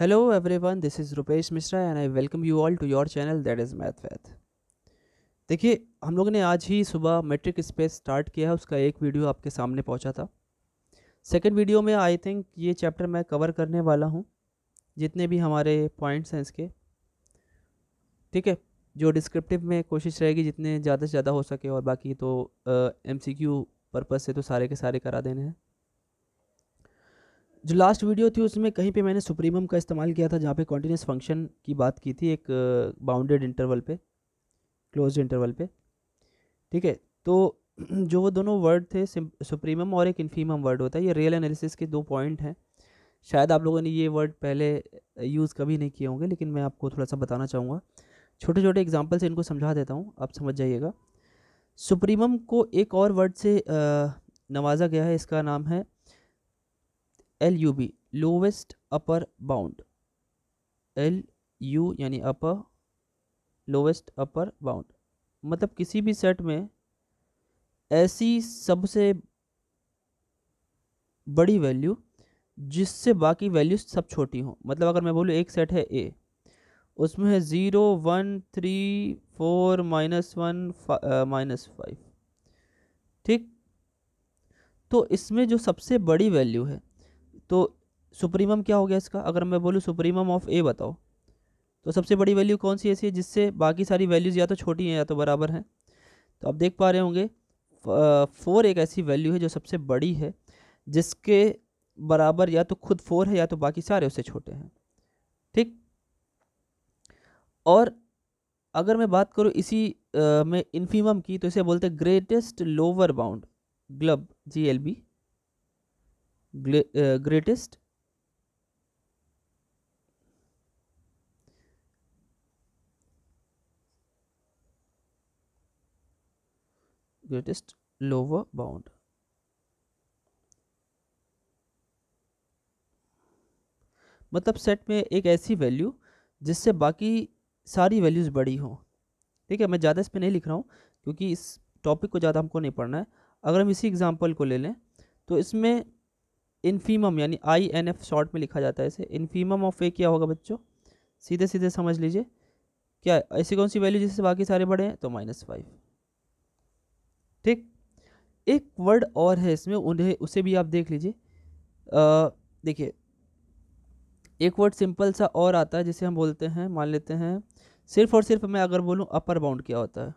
Hello everyone this is Rupesh Mishra and I welcome you all to your channel that is math वैथ देखिए हम लोगों ने आज ही सुबह मेट्रिक स्पेस स्टार्ट किया है उसका एक वीडियो आपके सामने पहुंचा था सेकंड वीडियो में आई थिंक ये चैप्टर मैं कवर करने वाला हूं जितने भी हमारे पॉइंट्स हैं इसके ठीक है जो डिस्क्रिप्टिव में कोशिश रहेगी जितने ज़्यादा से ज़्यादा हो सके और बाकी तो एम सी क्यू से तो सारे के सारे करा देने हैं जो लास्ट वीडियो थी उसमें कहीं पे मैंने सुप्रीमम का इस्तेमाल किया था जहाँ पे कॉन्टीन्यूस फंक्शन की बात की थी एक बाउंडेड uh, इंटरवल पे क्लोज इंटरवल पे ठीक है तो जो वो दोनों वर्ड थे सुप्रीमम और एक इन्फीमम वर्ड होता है ये रियल एनालिसिस के दो पॉइंट हैं शायद आप लोगों ने ये वर्ड पहले यूज़ uh, कभी नहीं किए होंगे लेकिन मैं आपको थोड़ा सा बताना चाहूँगा छोटे छोटे एग्जाम्पल से इनको समझा देता हूँ आप समझ जाइएगा सुप्रीमम को एक और वर्ड से uh, नवाजा गया है इसका नाम है L U B lowest upper bound L U यानी अपर लोवेस्ट अपर बाउंड मतलब किसी भी सेट में ऐसी सबसे बड़ी वैल्यू जिससे बाकी वैल्यू सब छोटी हों मतलब अगर मैं बोलूँ एक सेट है ए उसमें है zero one three four minus one minus five ठीक तो इसमें जो सबसे बड़ी वैल्यू है तो सुप्रीमम क्या हो गया इसका अगर मैं बोलूँ सुप्रीमम ऑफ ए बताओ तो सबसे बड़ी वैल्यू कौन सी ऐसी है जिससे बाकी सारी वैल्यूज़ या तो छोटी हैं या तो बराबर हैं तो आप देख पा रहे होंगे फोर एक ऐसी वैल्यू है जो सबसे बड़ी है जिसके बराबर या तो खुद फोर है या तो बाकी सारे उससे छोटे हैं ठीक और अगर मैं बात करूँ इसी आ, में इन्फीमम की तो इसे बोलते हैं greatest lower bound GLB G L B Uh, greatest greatest lower bound मतलब सेट में एक ऐसी वैल्यू जिससे बाकी सारी वैल्यूज़ बड़ी हों ठीक है मैं ज़्यादा इस पर नहीं लिख रहा हूँ क्योंकि इस टॉपिक को ज़्यादा हमको नहीं पढ़ना है अगर हम इसी एग्ज़ाम्पल को ले लें तो इसमें इन्फीमम यानी आई एन एफ शॉर्ट में लिखा जाता है इसे इन्फीमम ऑफ ए क्या होगा बच्चों सीधे सीधे समझ लीजिए क्या ऐसी कौन सी वैल्यू जिससे बाकी सारे बड़े हैं तो माइनस फाइव ठीक एक वर्ड और है इसमें उन्हें उसे भी आप देख लीजिए देखिए एक वर्ड सिंपल सा और आता है जिसे हम बोलते हैं मान लेते हैं सिर्फ और सिर्फ मैं अगर बोलूँ अपर बाउंड क्या होता है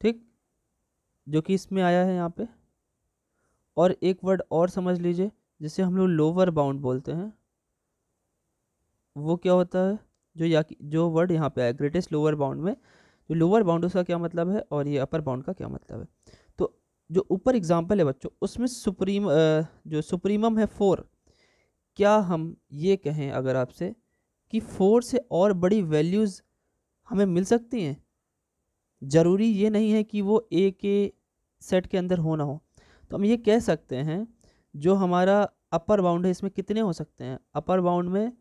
ठीक जो कि इसमें आया है यहाँ पर और एक वर्ड और समझ लीजिए जिसे हम लोग लोअर बाउंड बोलते हैं वो क्या होता है जो या जो वर्ड यहाँ पे आया ग्रेटेस्ट लोअर बाउंड में जो लोअर बाउंड उसका क्या मतलब है और ये अपर बाउंड का क्या मतलब है तो जो ऊपर एग्जाम्पल है बच्चों उसमें सुप्रीम जो सुप्रीमम है फोर क्या हम ये कहें अगर आपसे कि फोर से और बड़ी वैल्यूज़ हमें मिल सकती हैं ज़रूरी ये नहीं है कि वो ए के सेट के अंदर हो ना हो तो हम ये कह सकते हैं जो हमारा अपर बाउंड है इसमें कितने हो सकते हैं अपर बाउंड में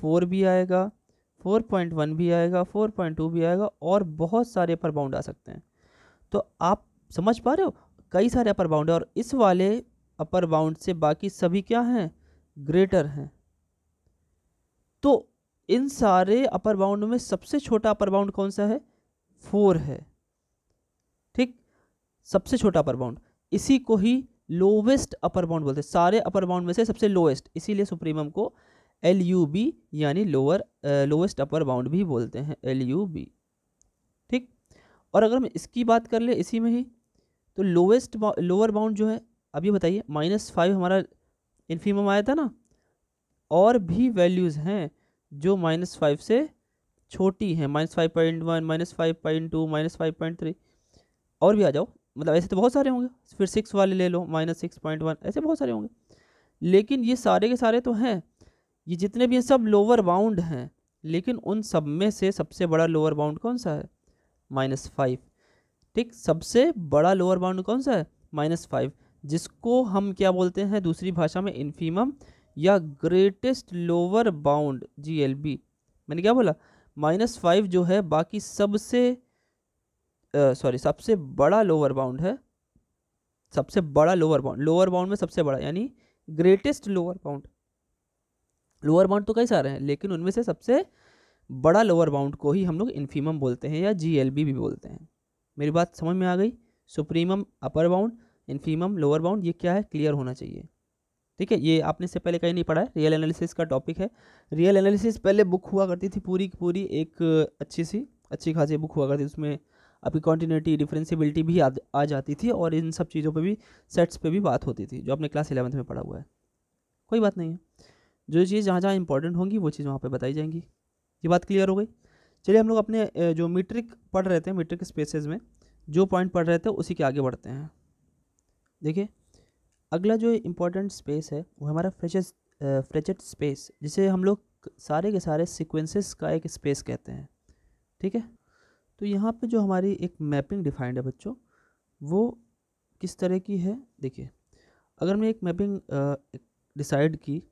फोर भी आएगा फोर पॉइंट वन भी आएगा फोर पॉइंट टू भी आएगा और बहुत सारे अपर बाउंड आ सकते हैं तो आप समझ पा रहे हो कई सारे अपर बाउंड है और इस वाले अपर बाउंड से बाकी सभी क्या हैं ग्रेटर हैं तो इन सारे अपर बाउंड में सबसे छोटा अपर बाउंड कौन सा है फोर है ठीक सबसे छोटा अपर बाउंड इसी को ही लोवेस्ट अपर बाउंड बोलते हैं सारे अपर बाउंड में से सबसे लोवेस्ट इसीलिए सुप्रीमम को एल यू बी यानी लोअर लोवेस्ट अपर बाउंड भी बोलते हैं एल यू बी ठीक और अगर हम इसकी बात कर ले इसी में ही तो लोवेस्ट लोअर बाउंड जो है अब ये बताइए माइनस फाइव हमारा इन्फीमम आया था ना और भी वैल्यूज़ हैं जो माइनस फाइव से छोटी हैं minus five point one minus five point two minus five point three और भी आ जाओ मतलब ऐसे तो बहुत सारे होंगे फिर सिक्स वाले ले लो माइनस सिक्स पॉइंट वन ऐसे बहुत सारे होंगे लेकिन ये सारे के सारे तो हैं ये जितने भी हैं सब लोअर बाउंड हैं लेकिन उन सब में से सबसे बड़ा लोअर बाउंड कौन सा है माइनस फाइव ठीक सबसे बड़ा लोअर बाउंड कौन सा है माइनस फाइव जिसको हम क्या बोलते हैं दूसरी भाषा में इन्फीमम या ग्रेटेस्ट लोअर बाउंड जी मैंने क्या बोला माइनस फाइव जो है बाकी सबसे सॉरी सबसे बड़ा लोअर बाउंड है सबसे बड़ा लोअर बाउंड लोअर बाउंड में सबसे बड़ा यानी greatest lower bound lower bound तो कई सारे हैं लेकिन उनमें से सबसे बड़ा लोअर बाउंड को ही हम लोग इन्फीमम बोलते हैं या जी भी, भी बोलते हैं मेरी बात समझ में आ गई supremum upper bound infimum lower bound ये क्या है क्लियर होना चाहिए ठीक है ये आपने इससे पहले कहीं नहीं पढ़ा है रियल एनालिसिस का टॉपिक है रियल एनालिसिस पहले बुक हुआ करती थी पूरी पूरी एक अच्छी सी अच्छी खासी बुक हुआ करती थी उसमें आपकी कॉन्टीन्यूटी डिफ्रेंसीबिलिटी भी आ, आ जाती थी और इन सब चीज़ों पर भी सेट्स पर भी बात होती थी जो आपने क्लास इलेवंथ में पढ़ा हुआ है कोई बात नहीं है जो चीज़ जहाँ जहाँ इंपॉर्टेंट होंगी वो चीज़ वहाँ पर बताई जाएंगी ये बात क्लियर हो गई चलिए हम लोग अपने जो मीट्रिक पढ़ रहे थे मीट्रिक स्पेसेस में जो पॉइंट पढ़ रहे थे उसी के आगे बढ़ते हैं देखिए अगला जो इम्पोर्टेंट स्पेस है वो हमारा फ्रेच फ्रेचेट स्पेस जिसे हम लोग सारे के सारे सीक्वेंसेस का एक स्पेस कहते हैं ठीक है तो यहाँ पे जो हमारी एक मैपिंग डिफाइंड है बच्चों वो किस तरह की है देखिए अगर मैं एक मैपिंग डिसाइड की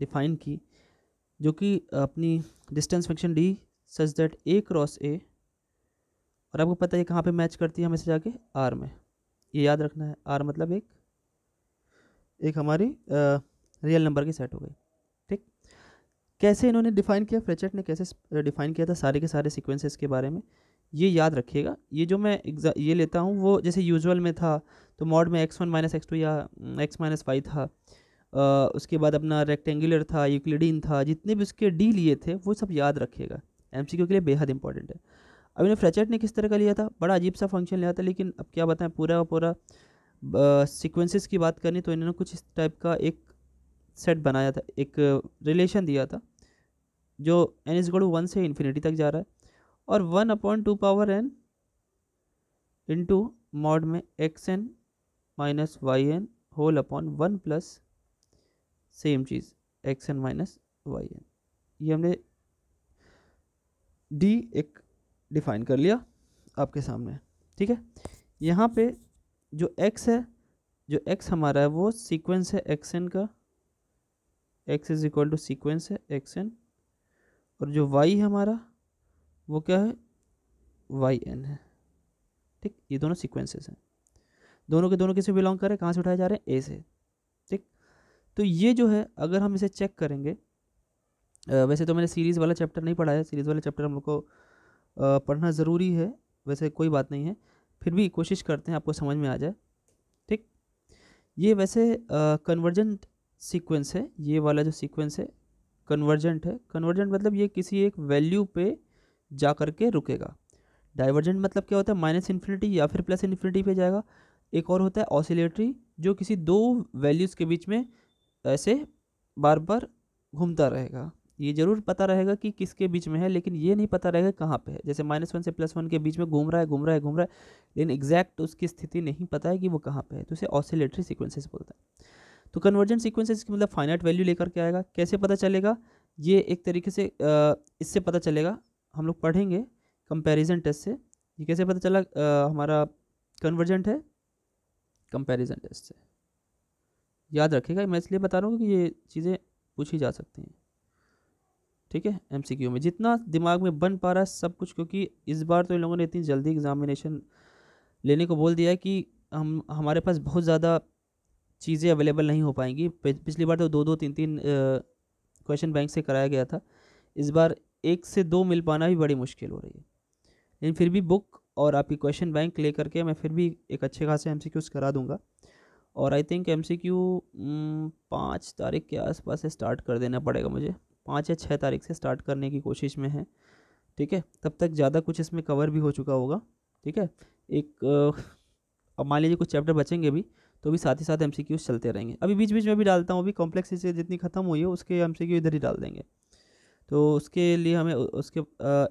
डिफाइन की जो कि अपनी distance function D such that A cross A और आपको पता है कहाँ पे मैच करती है हमें से जाके आर में ये याद रखना है आर मतलब एक एक हमारी आ, रियल नंबर की सेट हो गई ठीक कैसे इन्होंने डिफाइन किया फ्रेचेट ने कैसे डिफाइन किया था सारे के सारे सिक्वेंसेस के बारे में ये याद रखिएगा ये जो मैं ये लेता हूँ वो जैसे यूजुअल में था तो मॉड में x one minus x two या एक्स माइनस फाइव था आ, उसके बाद अपना रेक्टेंगुलर था यूक्लिडीन था जितने भी उसके डी लिए थे वो सब याद रखिएगा एम के लिए बेहद इंपॉर्टेंट है अब इन्हें फ्रेचेट ने किस तरह का लिया था बड़ा अजीब सा फंक्शन लिया था लेकिन अब क्या बताएं पूरा पूरा सिक्वेंसिस की बात करनी तो इन्होंने कुछ इस टाइप का एक सेट बनाया था एक रिलेशन दिया था जो एन इज गोड वन से इन्फिनिटी तक जा रहा है और one upon two power n into mod में x n minus y n whole upon one plus same चीज़ x n minus y n ये हमने डी एक डिफाइन कर लिया आपके सामने ठीक है यहाँ पे जो एक्स है जो एक्स हमारा है वो सीक्वेंस है एक्स एन का x is equal to sequence है एक्स एन और जो वाई हमारा वो क्या है वाई एन है ठीक ये दोनों सिक्वेंसेज हैं दोनों के दोनों किसे बिलोंग कर रहे हैं कहाँ से उठाए जा रहे हैं ए से ठीक तो ये जो है अगर हम इसे चेक करेंगे वैसे तो मैंने सीरीज़ वाला चैप्टर नहीं पढ़ा है सीरीज़ वाला चैप्टर हम लोग को पढ़ना ज़रूरी है वैसे कोई बात नहीं है फिर भी कोशिश करते हैं आपको समझ में आ जाए ठीक ये वैसे कन्वर्जेंट सीक्वेंस है ये वाला जो सीक्वेंस है कन्वर्जेंट है कन्वर्जेंट मतलब ये किसी एक वैल्यू पे जा करके रुकेगा डाइवर्जेंट मतलब क्या होता है माइनस इन्फिनिटी या फिर प्लस इन्फिनिटी पे जाएगा एक और होता है ऑसिलेटरी जो किसी दो वैल्यूज़ के बीच में ऐसे बार बार घूमता रहेगा ये ज़रूर पता रहेगा कि किसके बीच में है लेकिन ये नहीं पता रहेगा कहाँ पे है जैसे माइनस वन से प्लस वन के बीच में घूम रहा है घूम रहा है घूम रहा है लेकिन एग्जैक्ट उसकी स्थिति नहीं पता है कि वो कहाँ पे है तो उसे ऑसिलेटरी सीक्वेंसेस बोलते हैं तो कन्वर्जेंट सीक्वेंसेस मतलब फाइनाइट वैल्यू लेकर के आएगा कैसे पता चलेगा ये एक तरीके से इससे पता चलेगा हम लोग पढ़ेंगे कंपैरिजन टेस्ट से ये कैसे पता चला आ, हमारा कन्वर्जेंट है कंपैरिजन टेस्ट से याद रखेगा मैं इसलिए बता रहा हूँ कि ये चीज़ें पूछी जा सकती हैं ठीक है एमसीक्यू में जितना दिमाग में बन पा रहा है सब कुछ क्योंकि इस बार तो इन लोगों ने इतनी जल्दी एग्जामिनेशन लेने को बोल दिया है कि हम हमारे पास बहुत ज़्यादा चीज़ें अवेलेबल नहीं हो पाएंगी पिछली बार तो दो दो तीन तीन क्वेश्चन बैंक से कराया गया था इस बार एक से दो मिल पाना भी बड़ी मुश्किल हो रही है लेकिन फिर भी बुक और आपकी क्वेश्चन बैंक ले करके मैं फिर भी एक अच्छे खासे एम करा दूँगा और I think M C Q पाँच तारीख के आसपास से स्टार्ट कर देना पड़ेगा मुझे पाँच या छः तारीख से स्टार्ट करने की कोशिश में है ठीक है तब तक ज़्यादा कुछ इसमें कवर भी हो चुका होगा ठीक है एक अब मान लीजिए कुछ चैप्टर बचेंगे भी तो भी साथ ही साथ एम चलते रहेंगे अभी बीच बीच में भी डालता हूँ अभी कॉम्प्लेक्स चीज़ें जितनी खत्म हुई है उसके एम इधर ही डाल देंगे तो उसके लिए हमें उसके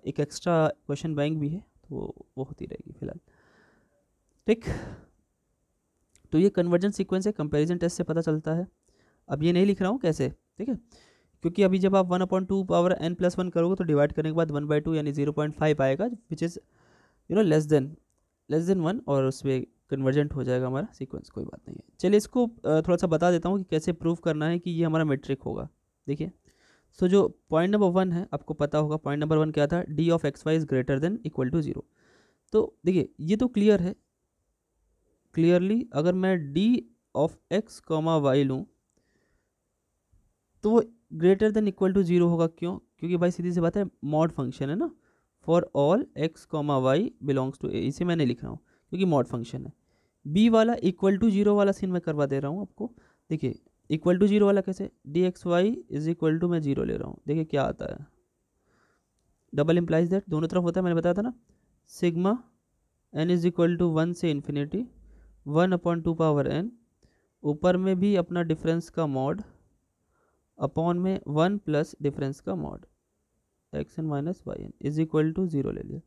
एक एक्स्ट्रा क्वेश्चन बैंक भी है तो वो होती रहेगी फिलहाल ठीक तो ये कन्वर्जन सीक्वेंस है कंपेरिजन टेस्ट से पता चलता है अब ये नहीं लिख रहा हूँ कैसे ठीक है क्योंकि अभी जब आप one upon two power n plus one करोगे तो डिवाइड करने के बाद वन बाई टू यानी जीरो पॉइंट फाइव आएगा which is you know less than less than one और उसमें कन्वर्जेंट हो जाएगा हमारा सीक्वेंस कोई बात नहीं है चलिए इसको थोड़ा सा बता देता हूँ कि कैसे प्रूव करना है कि ये हमारा मेट्रिक होगा देखिए सो जो पॉइंट नंबर वन है आपको पता होगा पॉइंट नंबर वन क्या था D of x y is greater than equal to zero तो देखिए ये तो क्लियर है क्लियरली अगर मैं D of x comma y लूँ तो वो greater than equal to zero होगा क्यों क्योंकि भाई सीधी सी बात है मॉड फंक्शन है ना for all x comma y belongs to A इसे मैं नहीं लिख रहा हूँ क्योंकि मॉड फंक्शन है बी वाला इक्वल टू जीरो वाला सीन मैं करवा दे रहा हूँ आपको देखिए इक्वल टू जीरो वाला कैसे D x y is equal to मैं जीरो ले रहा हूँ देखिए क्या आता है डबल इम्प्लाइज दैट दोनों तरफ होता है मैंने बताया था ना sigma n is equal to one से infinity one upon two power n ऊपर में भी अपना डिफरेंस का मॉड अपॉन में वन प्लस डिफरेंस का mod x n minus y n is equal to zero ले लिया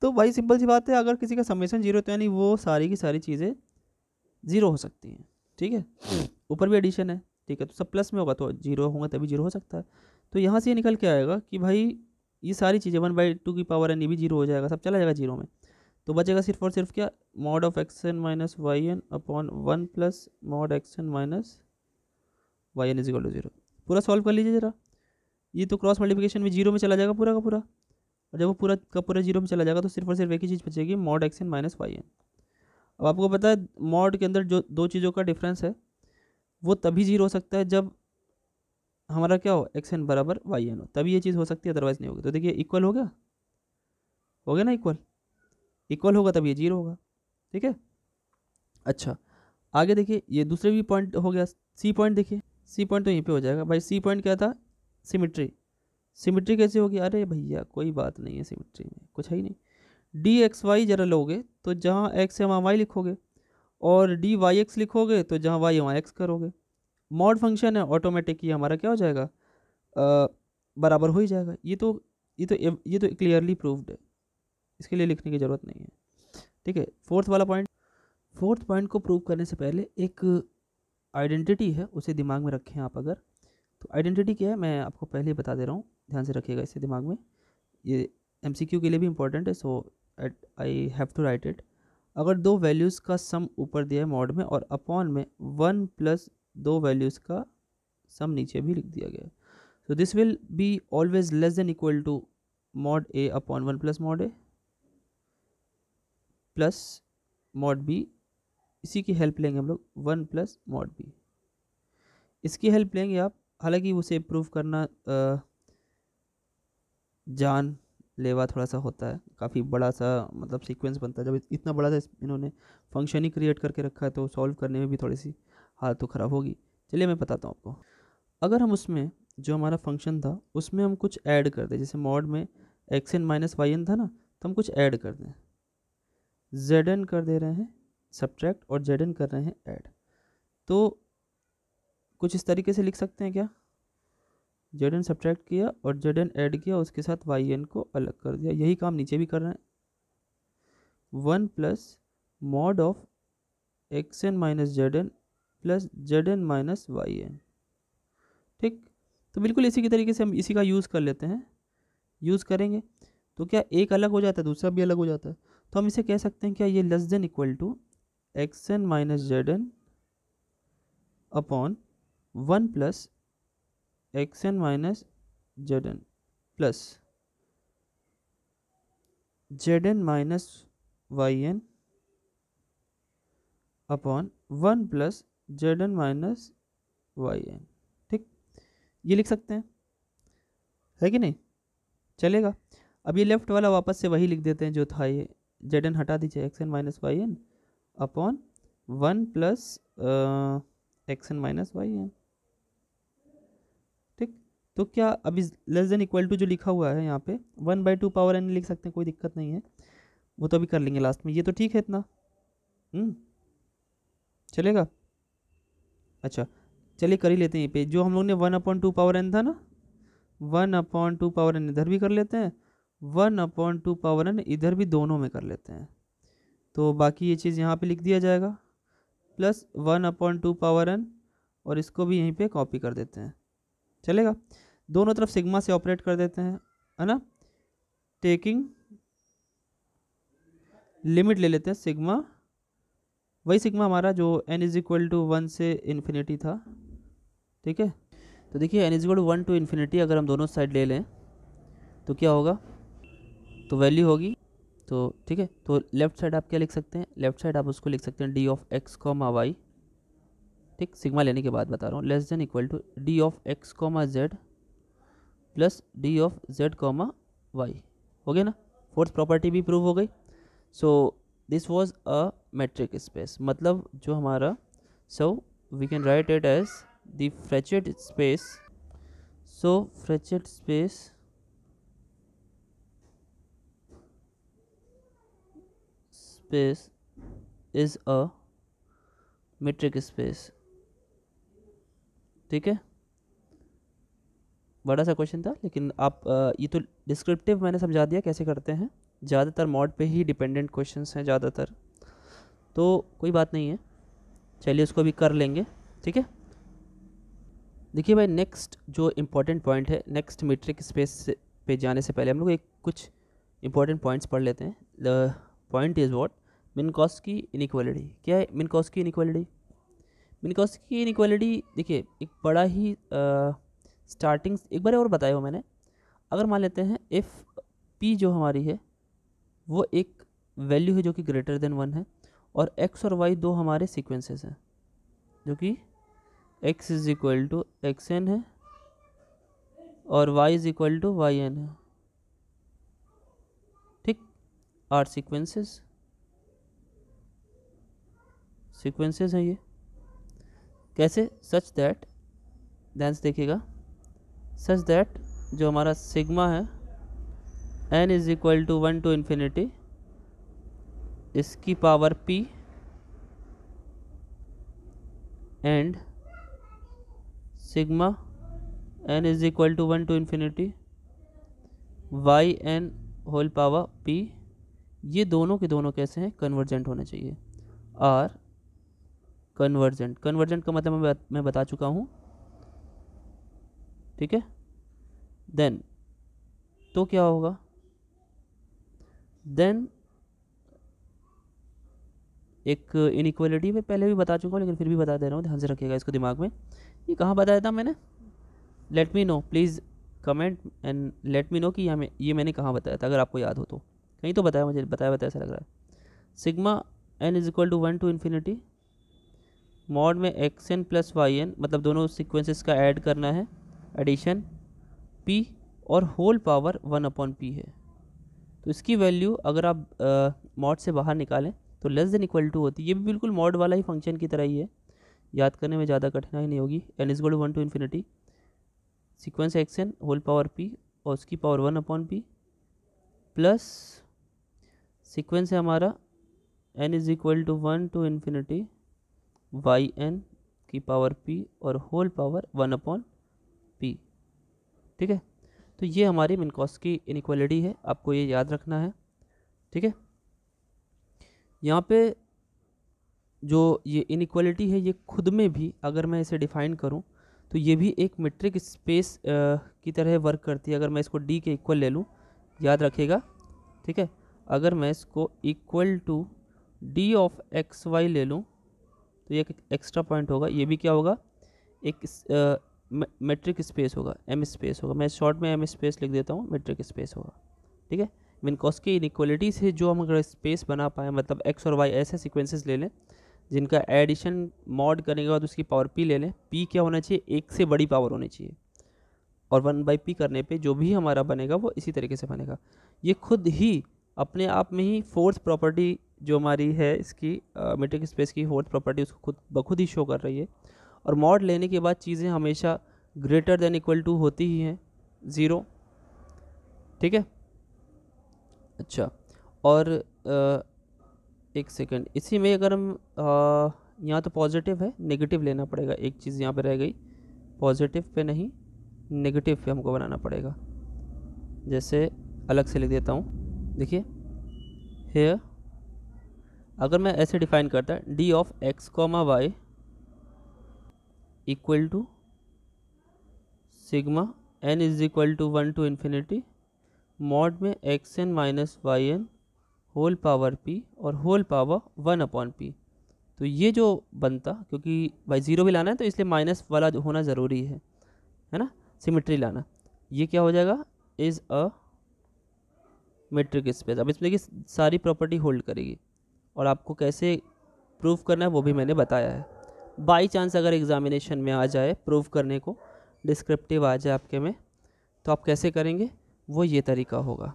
तो भाई सिंपल सी बात है अगर किसी का समेसन जीरो तो यानी वो सारी की सारी चीज़ें ज़ीरो हो सकती हैं ठीक है ऊपर भी एडिशन है ठीक है तो सब प्लस में होगा तो जीरो होगा तभी जीरो हो सकता है तो यहाँ से ये निकल के आएगा कि भाई ये सारी चीज़ें वन बाई टू की पावर एन ये भी जीरो हो जाएगा सब चला जाएगा जीरो में तो बचेगा सिर्फ और सिर्फ क्या mod of x n minus y n upon one plus mod x n minus y n equal to zero पूरा सॉल्व कर लीजिए जरा ये तो क्रॉस मल्टीप्लिकेशन में जीरो में चला जाएगा पूरा का पूरा और जब वो पूरा का पूरा जीरो में चला जाएगा तो सिर्फ और सिर्फ एक ही चीज़ बचेगी mod x n minus y n अब आपको पता है मॉड के अंदर जो दो चीज़ों का डिफरेंस है वो तभी जीरो हो सकता है जब हमारा क्या हो एक्स एन बराबर वाई एन हो तभी ये चीज़ हो सकती है अदरवाइज़ नहीं होगी तो देखिए इक्वल हो गया हो गया ना इक्वल इक्वल होगा तभी ये जीरो होगा ठीक है अच्छा आगे देखिए ये दूसरे भी पॉइंट हो गया सी पॉइंट देखिए सी पॉइंट तो यहीं पे हो जाएगा भाई सी पॉइंट क्या था सिमिट्री सिमिट्री कैसे होगी अरे भैया कोई बात नहीं है सिमिट्री में कुछ है ही नहीं डी एक्स वाई जरा लोगे तो जहाँ एक्स है वहाँ वाई लिखोगे और डी वाई एक्स लिखोगे तो जहाँ वाई वहाँ एक्स करोगे मॉड फंक्शन है ऑटोमेटिक ये हमारा क्या हो जाएगा आ, बराबर हो ही जाएगा ये तो ये तो ये तो क्लियरली प्रूव्ड है इसके लिए लिखने की ज़रूरत नहीं है ठीक है फोर्थ वाला पॉइंट फोर्थ पॉइंट को प्रूव करने से पहले एक आइडेंटिटी है उसे दिमाग में रखें आप अगर तो आइडेंटिटी क्या है मैं आपको पहले ही बता दे रहा हूँ ध्यान से रखिएगा इसे दिमाग में ये एम के लिए भी इम्पोर्टेंट है so at I have to write it अगर दो वैल्यूज़ का सम ऊपर दिया है मॉड में और अपॉन में वन प्लस दो वैल्यूज़ का सम नीचे भी लिख दिया गया है so this will be always less than equal to mod a upon one plus mod a plus mod b इसी की हेल्प लेंगे हम लोग वन प्लस मॉड बी इसकी हेल्प लेंगे आप हालांकि उसे प्रूव करना आ, जान लेवा थोड़ा सा होता है काफ़ी बड़ा सा मतलब सीक्वेंस बनता है जब इतना बड़ा सा इन्होंने फंक्शन ही क्रिएट करके रखा है तो सॉल्व करने में भी थोड़ी सी हालत तो ख़राब होगी चलिए मैं बताता हूँ आपको अगर हम उसमें जो हमारा फंक्शन था उसमें हम कुछ ऐड कर दें जैसे मॉड में x n minus y n था ना तो हम कुछ ऐड कर दें जेड एन कर दे रहे हैं सब्ट्रैक्ट और जेड एन कर रहे हैं ऐड तो कुछ इस तरीके से लिख सकते हैं क्या जेड एन सब्ट्रैक्ट किया और जेड एन ऐड किया उसके साथ वाई एन को अलग कर दिया यही काम नीचे भी कर रहे हैं one plus mod of x n minus z n plus z n minus y n ठीक तो बिल्कुल इसी के तरीके से हम इसी का यूज़ कर लेते हैं यूज़ करेंगे तो क्या एक अलग हो जाता है दूसरा भी अलग हो जाता है तो हम इसे कह सकते हैं क्या ये less than equal to x n minus z n upon one plus x n minus z n plus z n minus y n upon one plus z n minus y n ठीक ये लिख सकते हैं है कि नहीं चलेगा अब ये लेफ्ट वाला वापस से वही लिख देते हैं जो था ये जेड एन हटा दीजिए x n minus y n upon one plus x n minus y n तो क्या अब is less than equal to जो लिखा हुआ है यहाँ पे one by two power n लिख सकते हैं कोई दिक्कत नहीं है वो तो अभी कर लेंगे लास्ट में ये तो ठीक है इतना हम्म। चलेगा अच्छा चलिए कर ही लेते हैं ये पे जो हम लोग ने one upon two power n था ना one upon two power n इधर भी कर लेते हैं one upon two power n इधर भी दोनों में कर लेते हैं तो बाकी ये चीज़ यहाँ पर लिख दिया जाएगा plus one upon two power n और इसको भी यहीं पर कॉपी कर देते हैं चलेगा दोनों तरफ सिग्मा से ऑपरेट कर देते हैं है ना टेकिंग लिमिट ले लेते हैं सिग्मा वही सिग्मा हमारा जो n is equal to one से इन्फिनिटी था ठीक है तो देखिए n is equal to one to infinity अगर हम दोनों साइड ले लें तो क्या होगा तो वैल्यू होगी तो ठीक है तो लेफ्ट साइड आप क्या लिख सकते हैं लेफ्ट साइड आप उसको लिख सकते हैं D of x comma y ठीक सिग्मा लेने के बाद बता रहा हूँ less than equal to D of x comma z plus D of z comma y हो गया ना फोर्थ प्रॉपर्टी भी प्रूव हो गई so this was a metric space मतलब जो हमारा so we can write it as the Frechet space so Frechet space space is a metric space ठीक है बड़ा सा क्वेश्चन था लेकिन आप ये तो डिस्क्रिप्टिव मैंने समझा दिया कैसे करते हैं ज़्यादातर मॉड पे ही डिपेंडेंट क्वेश्चन हैं ज़्यादातर तो कोई बात नहीं है चलिए उसको भी कर लेंगे ठीक है देखिए भाई नेक्स्ट जो इम्पोर्टेंट पॉइंट है नेक्स्ट मीट्रिक स्पेस पे जाने से पहले हम लोग एक कुछ इंपॉर्टेंट पॉइंट्स पढ़ लेते हैं the point is what Minkowski की इनक्वालिटी क्या है मिनकॉस की इनक्वालिटी मिनकॉस की इनक्वालिटी देखिए एक बड़ा ही आ, स्टार्टिंग एक बार और बताया हो मैंने अगर मान लेते हैं एफ़ पी जो हमारी है वो एक वैल्यू है जो कि ग्रेटर देन वन है और एक्स और वाई दो हमारे सीक्वेंसेस हैं जो कि x is equal to x n है और y is equal to y n है ठीक आर सीक्वेंसेस सीक्वेंसेस हैं ये कैसे सच दैट देंस देखिएगा सच दैट जो हमारा सिग्मा है n is equal to one to infinity इसकी power p and sigma n is equal to one to infinity y n whole power p ये दोनों के दोनों कैसे हैं कन्वर्जेंट होने चाहिए आर कन्वर्जेंट कन्वर्जेंट का मतलब मैं बता चुका हूँ ठीक है देन तो क्या होगा देन एक इनक्वलिटी में पहले भी बता चुका हूँ लेकिन फिर भी बता दे रहा हूँ ध्यान से रखिएगा इसको दिमाग में ये कहाँ बताया था मैंने let me know please comment and let me know कि यहाँ ये मैंने कहाँ बताया था अगर आपको याद हो तो कहीं तो बताया मुझे बताया बताया ऐसा लग रहा है sigma n is equal to one to infinity mod में x n plus y n मतलब दोनों सिक्वेंसेस का ऐड करना है एडिशन पी और whole power one upon p है तो इसकी वैल्यू अगर आप मॉड से बाहर निकालें तो लेस देन इक्वल टू होती है ये भी बिल्कुल मॉड वाला ही फंक्शन की तरह ही है याद करने में ज़्यादा कठिनाई नहीं होगी n is gold one to infinity sequence x n whole power p और उसकी power one upon p plus sequence है हमारा n is equal to one to infinity y n की पावर पी और whole power one upon p ठीक है तो ये हमारी की इनक्वालिटी है आपको ये याद रखना है ठीक है यहाँ पे जो ये इनक्वालिटी है ये खुद में भी अगर मैं इसे डिफ़ाइन करूँ तो ये भी एक मेट्रिक स्पेस की तरह वर्क करती है अगर मैं इसको डी के इक्वल ले लूँ याद रखेगा ठीक है अगर मैं इसको equal to D of x y ले लूँ तो ये एक एक्स्ट्रा पॉइंट होगा ये भी क्या होगा एक मेट्रिक स्पेस होगा एम स्पेस होगा मैं शॉर्ट में एम स्पेस लिख देता हूँ मेट्रिक स्पेस होगा ठीक है मिनकोस्की इनिक्वलिटी से जो हम अगर स्पेस बना पाए मतलब एक्स और वाई ऐसे सिक्वेंसेज ले लें जिनका एडिशन मॉड करने के बाद उसकी पावर पी ले लें पी क्या होना चाहिए एक से बड़ी पावर होनी चाहिए और वन बाई पी करने पे जो भी हमारा बनेगा वो इसी तरीके से बनेगा ये खुद ही अपने आप में ही फोर्थ प्रॉपर्टी जो हमारी है इसकी मेट्रिक uh, स्पेस की फोर्थ प्रॉपर्टी उसको खुद बखुद ही शो कर रही है और मॉड लेने के बाद चीज़ें हमेशा ग्रेटर देन इक्वल टू होती ही हैं ज़ीरो ठीक है अच्छा और आ, एक सेकंड इसी में अगर हम यहाँ तो पॉजिटिव है नेगेटिव लेना पड़ेगा एक चीज़ यहाँ पे रह गई पॉजिटिव पे नहीं नेगेटिव पे हमको बनाना पड़ेगा जैसे अलग से लिख देता हूँ देखिए हेयर अगर मैं ऐसे डिफाइन करता d of x comma y equal to sigma n is equal to one to infinity mod में x n minus y n whole power p और whole power one upon p तो ये जो बनता क्योंकि भाई ज़ीरो भी लाना है तो इसलिए माइनस वाला होना ज़रूरी है है ना सिमेट्री लाना ये क्या हो जाएगा इज़ अ मेट्रिक स्पेस अब इसमें की सारी प्रॉपर्टी होल्ड करेगी और आपको कैसे प्रूव करना है वो भी मैंने बताया है बाई चांस अगर एग्ज़ामिनेशन में आ जाए प्रूव करने को डिस्क्रिप्टिव आ जाए आपके में तो आप कैसे करेंगे वो ये तरीका होगा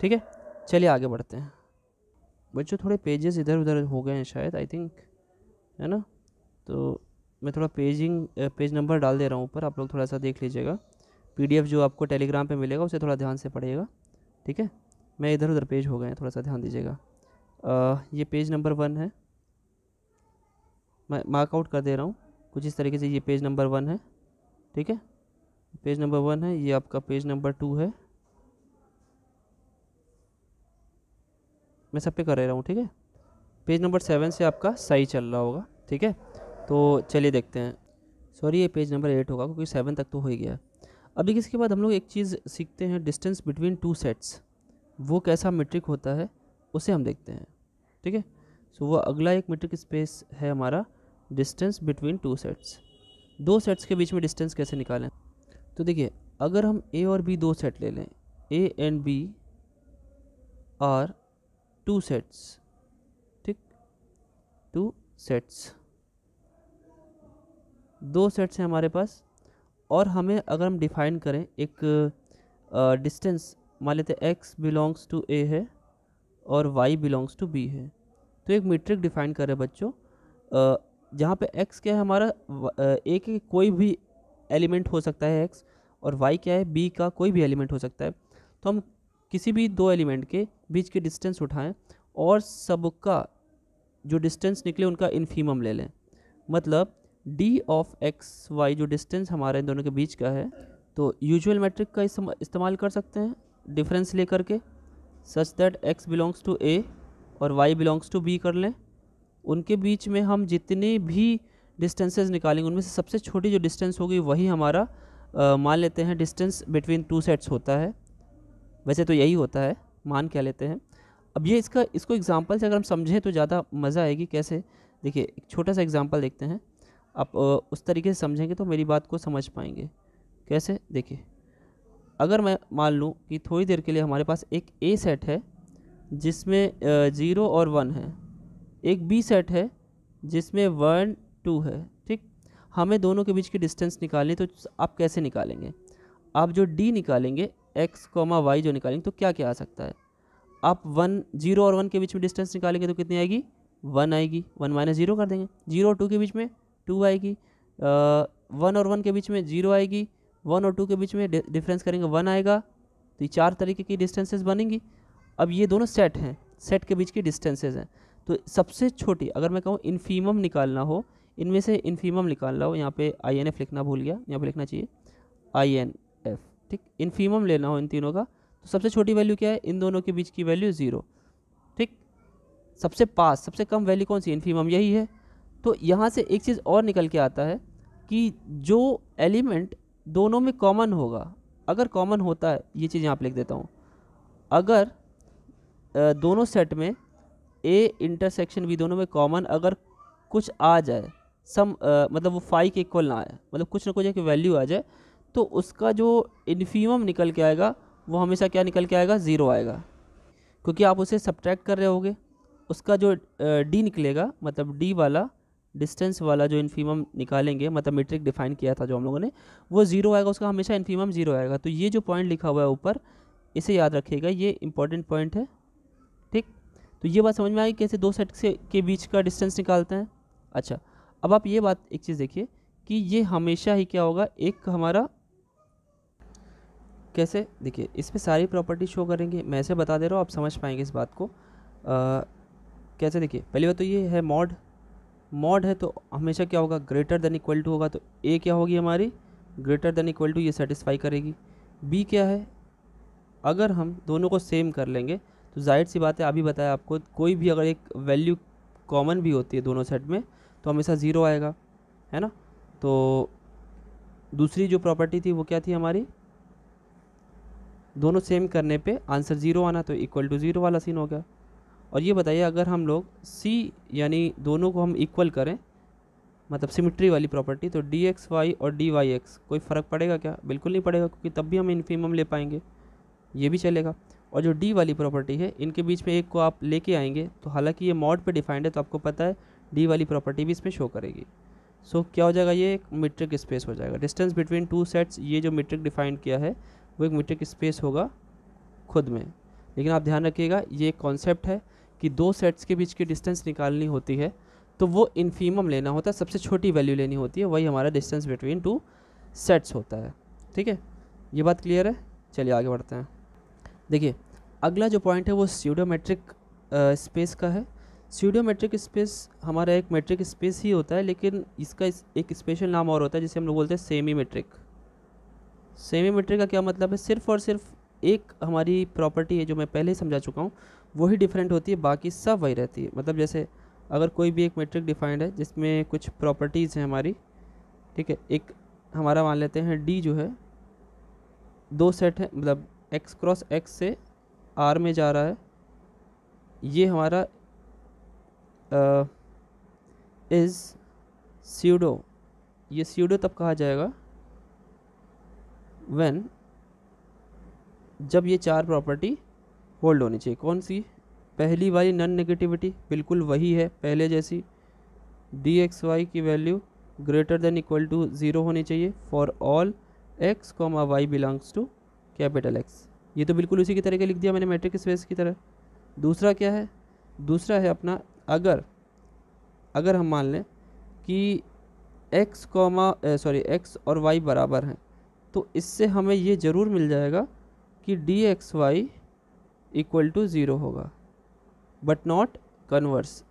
ठीक है चलिए आगे बढ़ते हैं बच्चों थोड़े पेजेस इधर उधर हो गए हैं शायद आई थिंक है ना तो मैं थोड़ा पेजिंग पेज नंबर डाल दे रहा हूँ ऊपर आप लोग थोड़ा सा देख लीजिएगा पीडीएफ जो आपको टेलीग्राम पे मिलेगा उसे थोड़ा ध्यान से पढ़िएगा ठीक है मैं इधर उधर पेज हो गए हैं थोड़ा सा ध्यान दीजिएगा ये पेज नंबर वन है मैं मार्क आउट कर दे रहा हूँ कुछ इस तरीके से ये पेज नंबर वन है ठीक है पेज नंबर वन है ये आपका पेज नंबर टू है मैं सब पे कर रहा हूँ ठीक है पेज नंबर सेवन से आपका सही चल रहा होगा ठीक है तो चलिए देखते हैं सॉरी ये पेज नंबर एट होगा क्योंकि सेवन तक तो हो ही गया अभी देखिए इसके बाद हम लोग एक चीज़ सीखते हैं डिस्टेंस बिटवीन टू सेट्स वो कैसा मेट्रिक होता है उसे हम देखते हैं ठीक है सो वो अगला एक मेट्रिक स्पेस है हमारा डिस्टेंस बिटवीन टू सेट्स दो सेट्स के बीच में डिस्टेंस कैसे निकालें तो देखिए अगर हम ए और बी दो सेट ले लें a and b are two sets ठीक टू सेट्स दो सेट्स हैं हमारे पास और हमें अगर हम डिफाइन करें एक डिस्टेंस मान लेते एक्स बिलोंग्स टू ए है और वाई बिलोंग्स टू बी है तो एक मीट्रिक डिफाइन करें बच्चों जहाँ पे x क्या है हमारा a के कोई भी एलिमेंट हो सकता है x और y क्या है b का कोई भी एलिमेंट हो सकता है तो हम किसी भी दो एलिमेंट के बीच के डिस्टेंस उठाएं और सबका जो डिस्टेंस निकले उनका इन्फीमम ले लें मतलब d ऑफ एक्स वाई जो डिस्टेंस हमारे इन दोनों के बीच का है तो यूजुअल मैट्रिक का इस्तेमाल कर सकते हैं डिफरेंस ले करके such that x belongs to a और y बिलोंग्स टू b कर लें उनके बीच में हम जितने भी डिस्टेंसेज निकालेंगे उनमें से सबसे छोटी जो डिस्टेंस होगी वही हमारा मान लेते हैं डिस्टेंस बिटवीन टू सेट्स होता है वैसे तो यही होता है मान क्या लेते हैं अब ये इसका इसको एग्ज़ाम्पल से अगर हम समझें तो ज़्यादा मज़ा आएगी कैसे देखिए एक छोटा सा एग्ज़ाम्पल देखते हैं आप उस तरीके से समझेंगे तो मेरी बात को समझ पाएंगे कैसे देखिए अगर मैं मान लूँ कि थोड़ी देर के लिए हमारे पास एक ए सेट है जिसमें ज़ीरो और वन है एक बी सेट है जिसमें वन टू है ठीक हमें दोनों के बीच की डिस्टेंस निकालनी तो आप कैसे निकालेंगे आप जो डी निकालेंगे एक्स कॉमा वाई जो निकालेंगे तो क्या क्या आ सकता है आप वन जीरो और वन के बीच में डिस्टेंस निकालेंगे तो कितनी आएगी वन आएगी वन माइनस जीरो कर देंगे जीरो और टू के बीच में टू आएगी वन और वन के बीच में जीरो आएगी वन और टू के बीच में डिफरेंस करेंगे वन आएगा तो ये चार तरीके की डिस्टेंसेज बनेंगी अब ये दोनों सेट हैं सेट के बीच की डिस्टेंसेज हैं तो सबसे छोटी अगर मैं कहूँ इन्फीमम निकालना हो इनमें से इन्फीमम निकालना हो यहाँ पे आई एन एफ लिखना भूल गया यहाँ पे लिखना चाहिए आई एन एफ ठीक इन्फीमम लेना हो इन तीनों का तो सबसे छोटी वैल्यू क्या है इन दोनों के बीच की वैल्यू ज़ीरो ठीक सबसे पास सबसे कम वैल्यू कौन सी इन्फीमम यही है तो यहाँ से एक चीज़ और निकल के आता है कि जो एलिमेंट दोनों में कॉमन होगा अगर कॉमन होता है ये चीज़ यहाँ पर लिख देता हूँ अगर दोनों सेट में ए इंटरसेक्शन बी दोनों में कॉमन अगर कुछ आ जाए सम आ, मतलब वो फाइव के इक्वल ना आए मतलब कुछ ना कुछ एक वैल्यू आ जाए तो उसका जो इन्फीमम निकल के आएगा वो हमेशा क्या निकल के आएगा ज़ीरो आएगा क्योंकि आप उसे सब्ट्रैक्ट कर रहे होगे उसका जो डी निकलेगा मतलब डी वाला डिस्टेंस वाला जो इन्फीमम निकालेंगे मतलब मेट्रिक डिफाइन किया था जो हम लोगों ने वो ज़ीरो आएगा उसका हमेशा इन्फीमम ज़ीरो आएगा तो ये जो पॉइंट लिखा हुआ है ऊपर इसे याद रखिएगा ये इंपॉर्टेंट पॉइंट है तो ये बात समझ में आई कैसे दो सेट से के बीच का डिस्टेंस निकालते हैं अच्छा अब आप ये बात एक चीज़ देखिए कि ये हमेशा ही क्या होगा एक हमारा कैसे देखिए इसमें सारी प्रॉपर्टी शो करेंगे मैं ऐसे बता दे रहा हूँ आप समझ पाएंगे इस बात को आ, कैसे देखिए पहली बात तो ये है मॉड मॉड है तो हमेशा क्या होगा ग्रेटर देन इक्वल टू होगा तो ए क्या होगी हमारी ग्रेटर देन इक्वल टू ये सेटिस्फाई करेगी बी क्या है अगर हम दोनों को सेम कर लेंगे तो जाहिर सी बात है अभी बताया आपको कोई भी अगर एक वैल्यू कॉमन भी होती है दोनों सेट में तो हमेशा ज़ीरो आएगा है ना तो दूसरी जो प्रॉपर्टी थी वो क्या थी हमारी दोनों सेम करने पे आंसर ज़ीरो आना तो इक्वल टू ज़ीरो वाला सीन हो गया और ये बताइए अगर हम लोग सी यानी दोनों को हम इक्वल करें मतलब सिमिट्री वाली प्रॉपर्टी तो डी एक्स वाई और डी वाई एक्स कोई फ़र्क पड़ेगा क्या बिल्कुल नहीं पड़ेगा क्योंकि तब भी हम इन्फीमम ले पाएंगे ये भी चलेगा और जो डी वाली प्रॉपर्टी है इनके बीच में एक को आप लेके आएंगे तो हालांकि ये मॉड पे डिफाइंड है तो आपको पता है डी वाली प्रॉपर्टी भी इसमें शो करेगी सो so, क्या हो जाएगा ये एक मीट्रिक स्पेस हो जाएगा डिस्टेंस बिटवीन टू सेट्स ये जो मीट्रिक डिफाइंड किया है वो एक मीट्रिक स्पेस होगा खुद में लेकिन आप ध्यान रखिएगा ये एक कॉन्सेप्ट है कि दो सेट्स के बीच की डिस्टेंस निकालनी होती है तो वो इन्फीमम लेना होता है सबसे छोटी वैल्यू लेनी होती है वही हमारा डिस्टेंस बिटवीन टू सेट्स होता है ठीक है ये बात क्लियर है चलिए आगे बढ़ते हैं देखिए अगला जो पॉइंट है वो सीडोमेट्रिक स्पेस का है सीडोमेट्रिक स्पेस हमारा एक मेट्रिक स्पेस ही होता है लेकिन इसका इस, एक स्पेशल नाम और होता है जिसे हम लोग बोलते हैं सेमी मेट्रिक सेमी मेट्रिक का क्या मतलब है सिर्फ और सिर्फ एक हमारी प्रॉपर्टी है जो मैं पहले ही समझा चुका हूँ वही डिफरेंट होती है बाकी सब वही रहती है मतलब जैसे अगर कोई भी एक मेट्रिक डिफाइंड है जिसमें कुछ प्रॉपर्टीज़ हैं हमारी ठीक है एक हमारा मान लेते हैं डी जो है दो सेट है मतलब एक्स क्रॉस एक्स से आर में जा रहा है ये हमारा इज़ सीडो ये सीडो तब कहा जाएगा वेन जब ये चार प्रॉपर्टी होल्ड होनी चाहिए कौन सी पहली वाली नन नेगेटिविटी बिल्कुल वही है पहले जैसी डी एक्स वाई की value greater than equal to zero होनी चाहिए for all x comma y belongs to capital X ये तो बिल्कुल उसी की तरह लिख दिया मैंने मैट्रिक स्पेस की तरह दूसरा क्या है दूसरा है अपना अगर अगर हम मान लें कि एक्स कॉमा सॉरी एक्स और वाई बराबर हैं तो इससे हमें ये ज़रूर मिल जाएगा कि d x y equal to zero होगा but not converse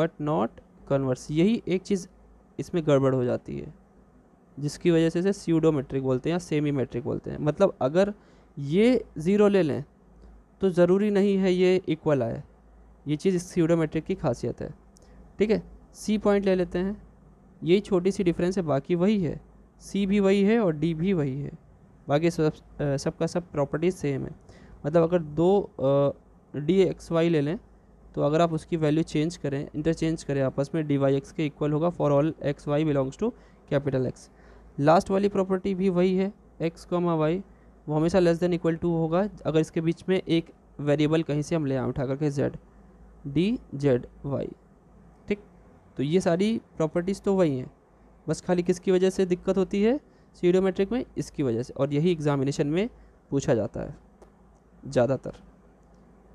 but not converse यही एक चीज़ इसमें गड़बड़ हो जाती है जिसकी वजह से इसे सीडोमेट्रिक बोलते हैं या सेमी मेट्रिक बोलते हैं मतलब अगर ये ज़ीरो ले लें तो ज़रूरी नहीं है ये इक्वल आए ये चीज़ सीडोमेट्रिक की खासियत है ठीक है सी पॉइंट ले लेते हैं यही छोटी सी डिफरेंस है बाकी वही है सी भी वही है और डी भी वही है बाकी सब सबका सब, प्रॉपर्टी प्रॉपर्टीज सेम है मतलब अगर दो डी एक्स वाई ले लें तो अगर आप उसकी वैल्यू चेंज करें इंटरचेंज करें आपस में डी वाई एक्स के इक्वल होगा for all x y belongs to capital X last वाली प्रॉपर्टी भी वही है एक्स कॉमा वाई वो हमेशा लेस देन इक्वल टू होगा अगर इसके बीच में एक वेरिएबल कहीं से हम ले आए उठा करके जेड डी जेड वाई ठीक तो ये सारी प्रॉपर्टीज़ तो वही हैं बस खाली किसकी वजह से दिक्कत होती है सीडियोमेट्रिक में इसकी वजह से और यही एग्ज़ामिनेशन में पूछा जाता है ज़्यादातर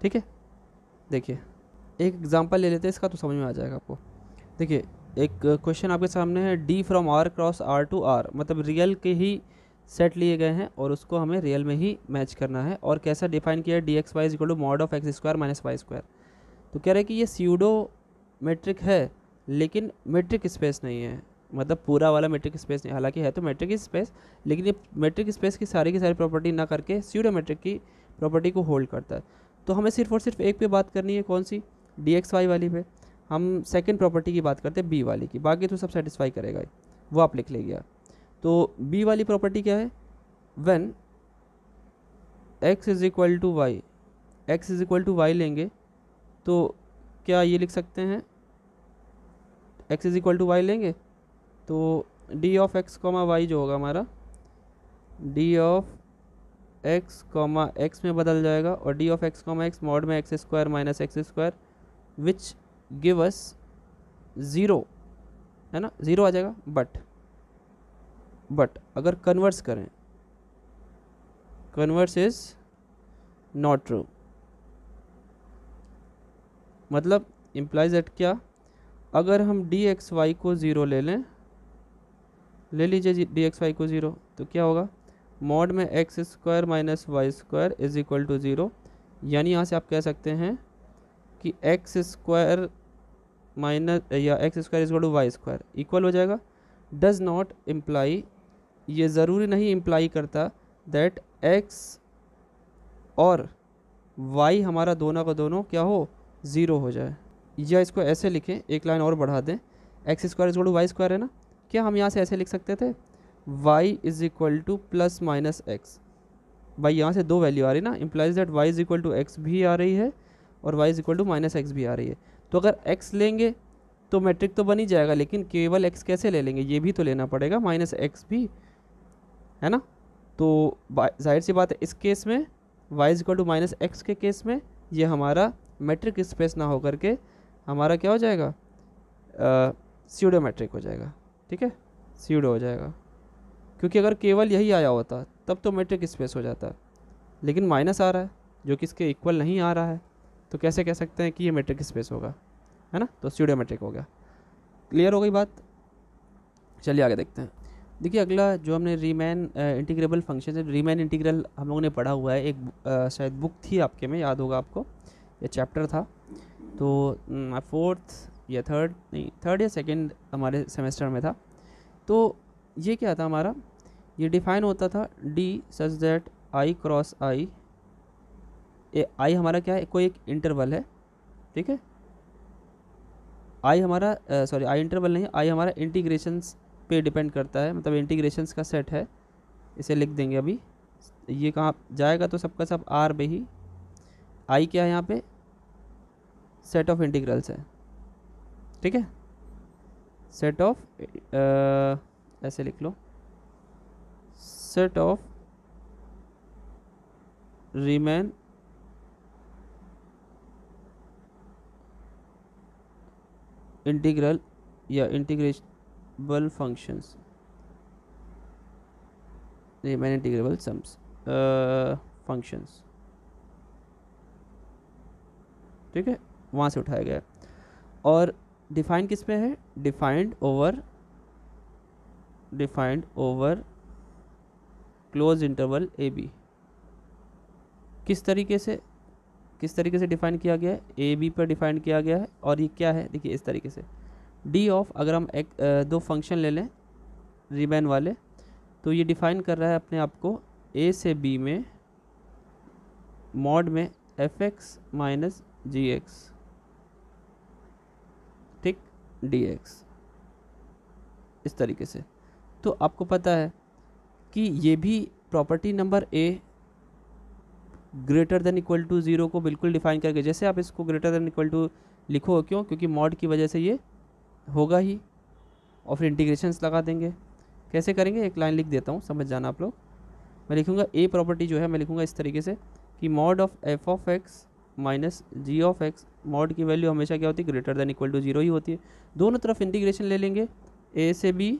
ठीक है देखिए एक एग्ज़ाम्पल ले लेते हैं इसका तो समझ में आ जाएगा आपको देखिए एक क्वेश्चन आपके सामने है d from r cross r to r मतलब रियल के ही सेट लिए गए हैं और उसको हमें रियल में ही मैच करना है और कैसा डिफाइन किया है d x y equal to mod of x square minus Y square तो कह रहे हैं कि ये सीडो मेट्रिक है लेकिन मेट्रिक स्पेस नहीं है मतलब पूरा वाला मेट्रिक स्पेस नहीं हालांकि है तो मेट्रिक स्पेस लेकिन ये मेट्रिक स्पेस की सारी की सारी प्रॉपर्टी ना करके सीडो मेट्रिक की प्रॉपर्टी को होल्ड करता है तो हमें सिर्फ और सिर्फ एक पे बात करनी है कौन सी डी एक्स वाई वाली पे हम सेकेंड प्रॉपर्टी की बात करते हैं बी वाली की बाकी तो सब सेटिस्फाई करेगा वो आप लिख आप तो बी वाली प्रॉपर्टी क्या है when x is equal to y x is equal to y लेंगे तो क्या ये लिख सकते हैं x is equal to y लेंगे तो d of x comma y जो होगा हमारा d of x comma x में बदल जाएगा और d of x comma x mod में x square minus x square which give us zero है ना ज़ीरो आ जाएगा बट बट अगर कन्वर्स करें कन्वर्स इज नॉट ट्रू मतलब इम्प्लाइज एट क्या अगर हम डी एक्स वाई को ज़ीरो ले लें ले लीजिए डी एक्स वाई को ज़ीरो तो क्या होगा मॉड में एक्स स्क्वायर माइनस वाई स्क्वायर इज इक्वल टू ज़ीरो यानी यहाँ से आप कह सकते हैं कि एक्स स्क्वायर माइनस या x square is equal to y square equal हो जाएगा डज नॉट इम्प्लाई ये ज़रूरी नहीं इम्प्लाई करता दैट एक्स और वाई हमारा दोनों का दोनों क्या हो ज़ीरो हो जाए या इसको ऐसे लिखें एक लाइन और बढ़ा दें x square is y square है ना क्या हम यहाँ से ऐसे लिख सकते थे y is equal to plus minus x भाई यहाँ से दो वैल्यू आ रही ना implies that y is equal to x भी आ रही है और y is equal to minus x भी आ रही है तो अगर एक्स लेंगे तो मैट्रिक तो बन ही जाएगा लेकिन केवल एक्स कैसे ले लेंगे ये भी तो लेना पड़ेगा माइनस एक्स भी है ना तो जाहिर सी बात है इस केस में y equal to minus x के केस में ये हमारा मेट्रिक स्पेस ना होकर के हमारा क्या हो जाएगा सीडो मैट्रिक हो जाएगा ठीक है सीडो हो जाएगा क्योंकि अगर केवल यही आया होता तब तो मेट्रिक स्पेस हो जाता लेकिन माइनस आ रहा है जो कि इसके इक्वल नहीं आ रहा है तो कैसे कह सकते हैं कि ये मेट्रिक स्पेस होगा है ना तो सीडो मैट्रिक हो गया क्लियर हो गई बात चलिए आगे देखते हैं देखिए अगला जो हमने रीमैन इंटीग्रेबल फंक्शन है रीमैन इंटीग्रल हम लोगों ने पढ़ा हुआ है एक शायद बुक थी आपके में याद होगा आपको या चैप्टर था तो फोर्थ या थर्ड नहीं थर्ड या सेकेंड हमारे सेमेस्टर में था तो ये क्या था हमारा ये डिफाइन होता था d such that i cross i a i हमारा क्या है कोई एक इंटरवल है ठीक है आई हमारा सॉरी आई इंटरवल नहीं आई हमारा इंटीग्रेशन पे डिपेंड करता है मतलब इंटीग्रेशंस का सेट है इसे लिख देंगे अभी ये कहाँ जाएगा तो सबका सब आर पे ही आई क्या है यहाँ पे सेट ऑफ इंटीग्रल्स है ठीक है सेट ऑफ ऐसे लिख लो सेट ऑफ रिमेन इंटीग्रल या integration integrable functions Riemann integrable sums functions ठीक है वहाँ से उठाया गया और डिफाइंड किस पे है defined over defined over close interval a b किस तरीके से किस तरीके से डिफाइन किया गया है ए बी पर डिफाइन किया गया है और ये क्या है देखिए इस तरीके से डी ऑफ अगर हम एक दो फंक्शन ले लें रिबैन वाले तो ये डिफ़ाइन कर रहा है अपने आप को ए से बी में मॉड में f x minus g x ठीक डी एक्स इस तरीके से तो आपको पता है कि ये भी property number a greater than equal to zero को बिल्कुल डिफ़ाइन करके जैसे आप इसको ग्रेटर देन इक्वल टू लिखो क्यों क्योंकि मॉड की वजह से ये होगा ही और फिर इंटीग्रेशंस लगा देंगे कैसे करेंगे एक लाइन लिख देता हूँ समझ जाना आप लोग मैं लिखूँगा ए प्रॉपर्टी जो है मैं लिखूँगा इस तरीके से कि mod of f of x minus g of x mod की वैल्यू हमेशा क्या होती है greater than equal to zero ही होती है दोनों तरफ इंटीग्रेशन ले लेंगे ए से बी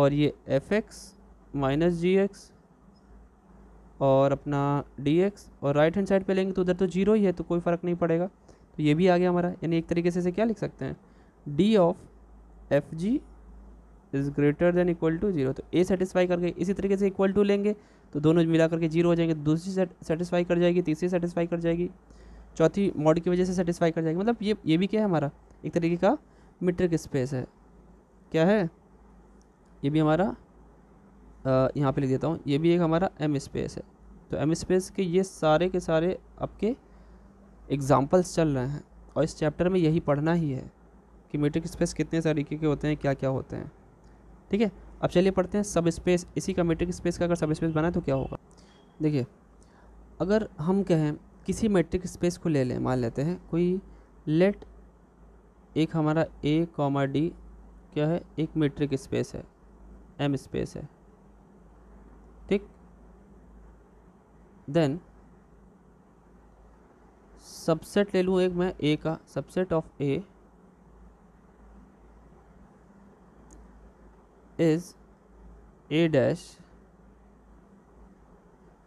और ये f x minus g x और अपना डी एक्स और राइट हैंड साइड पे लेंगे तो उधर तो जीरो ही है तो कोई फ़र्क नहीं पड़ेगा तो ये भी आ गया हमारा यानी एक तरीके से इसे क्या लिख सकते हैं D of f g is greater than equal to zero तो ए सेटिस्फाई करके इसी तरीके से इक्वल टू लेंगे तो दोनों मिला करके जीरो हो जाएंगे दूसरी सेटिस्फाई कर जाएगी तीसरी सेटिस्फाई कर जाएगी चौथी मॉड की वजह से सेटिस्फाई कर जाएगी मतलब ये ये भी क्या है हमारा एक तरीके का मीट्रिक स्पेस है क्या है ये भी हमारा यहाँ पे लिख देता हूँ ये भी एक हमारा एम स्पेस है तो एम स्पेस के ये सारे के सारे आपके एग्ज़ाम्पल्स चल रहे हैं और इस चैप्टर में यही पढ़ना ही है कि मेट्रिक स्पेस कितने तरीके के होते हैं क्या क्या होते हैं ठीक है अब चलिए पढ़ते हैं सब स्पेस इसी का मेट्रिक स्पेस का अगर सब स्पेस बनाए तो क्या होगा देखिए अगर हम कहें किसी मेट्रिक स्पेस को ले लें मान लेते हैं कोई लेट एक हमारा ए कॉमा डी क्या है एक मेट्रिक स्पेस है एम स्पेस है ठीक देन सबसेट ले लूँ एक मैं ए का subset of a is a dash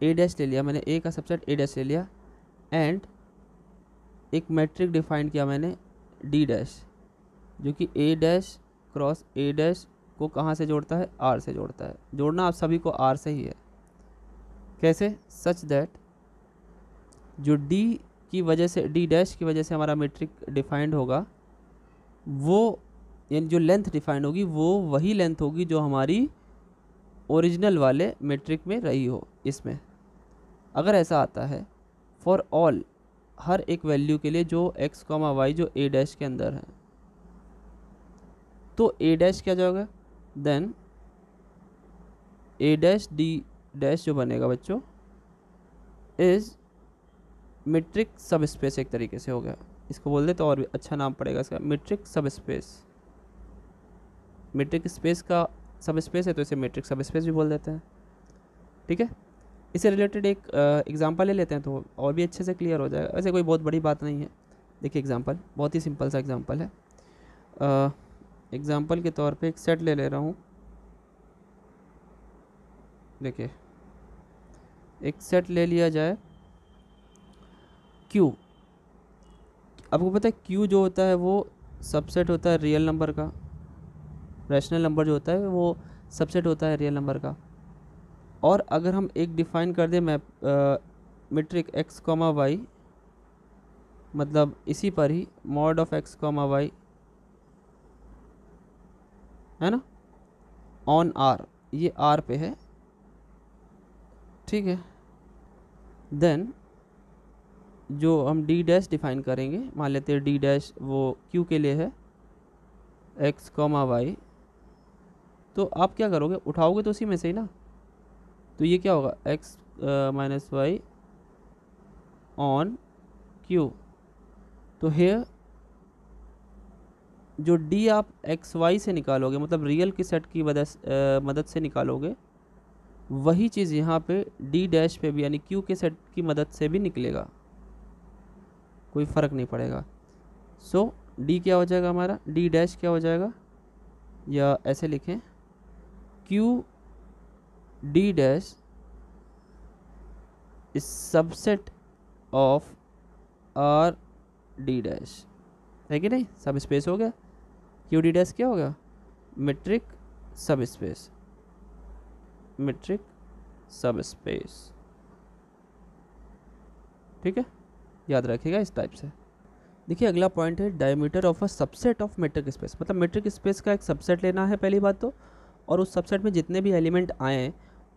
a dash ले लिया मैंने ए का सबसेट ए डैश ले लिया एंड एक मैट्रिक डिफाइन किया मैंने डी डैश जो कि a dash cross a dash को कहाँ से जोड़ता है आर से जोड़ता है जोड़ना आप सभी को आर से ही है कैसे सच दैट जो डी की वजह से डी डैश की वजह से हमारा मेट्रिक डिफाइंड होगा वो यानी जो लेंथ डिफाइंड होगी वो वही लेंथ होगी जो हमारी ओरिजिनल वाले मेट्रिक में रही हो इसमें अगर ऐसा आता है फॉर ऑल हर एक वैल्यू के लिए जो एक्स कॉमा वाई जो ए डैश के अंदर है तो ए डैश क्या जाएगा then a dash d dash जो बनेगा बच्चों इज़ मेट्रिक सब स्पेस एक तरीके से हो गया इसको बोल दे तो और भी अच्छा नाम पड़ेगा इसका मेट्रिक सब स्पेस मेट्रिक स्पेस का सब स्पेस है तो इसे मेट्रिक सब स्पेस भी बोल देते हैं ठीक है इससे रिलेटेड एक एग्ज़ाम्पल ले लेते हैं तो और भी अच्छे से क्लियर हो जाएगा वैसे कोई बहुत बड़ी बात नहीं है देखिए एग्ज़ाम्पल बहुत ही सिंपल सा एग्ज़ाम्पल है एग्ज़ाम्पल के तौर पे एक सेट ले ले रहा हूँ देखिए एक सेट ले लिया जाए क्यू आपको पता है क्यू जो होता है वो सबसेट होता है रियल नंबर का रैशनल नंबर जो होता है वो सबसेट होता है रियल नंबर का और अगर हम एक डिफ़ाइन कर दें map metric x comma y मतलब इसी पर ही mod of x comma y है ना ऑन आर ये आर पे है ठीक है देन जो हम डी डैश डिफ़ाइन करेंगे मान लेते हैं डी डैश वो क्यू के लिए है एक्स कॉमा वाई तो आप क्या करोगे उठाओगे तो उसी में से ही ना तो ये क्या होगा x minus y on q तो हे जो डी आप एक्स वाई से निकालोगे मतलब रियल की सेट की मदद मदद से निकालोगे वही चीज़ यहाँ पे डी डैश पे भी यानी क्यू के सेट की मदद से भी निकलेगा कोई फ़र्क नहीं पड़ेगा सो so, डी क्या हो जाएगा हमारा डी डैश क्या हो जाएगा या ऐसे लिखें q d dash is subset of r d dash है कि नहीं सब स्पेस हो गया क्यू डी डैश क्या होगा मेट्रिक सब स्पेस मेट्रिक सब स्पेस ठीक है याद रखिएगा इस टाइप से देखिए अगला पॉइंट है diameter of a subset of metric space मतलब मेट्रिक स्पेस का एक सबसेट लेना है पहली बात तो और उस सबसेट में जितने भी एलिमेंट आए हैं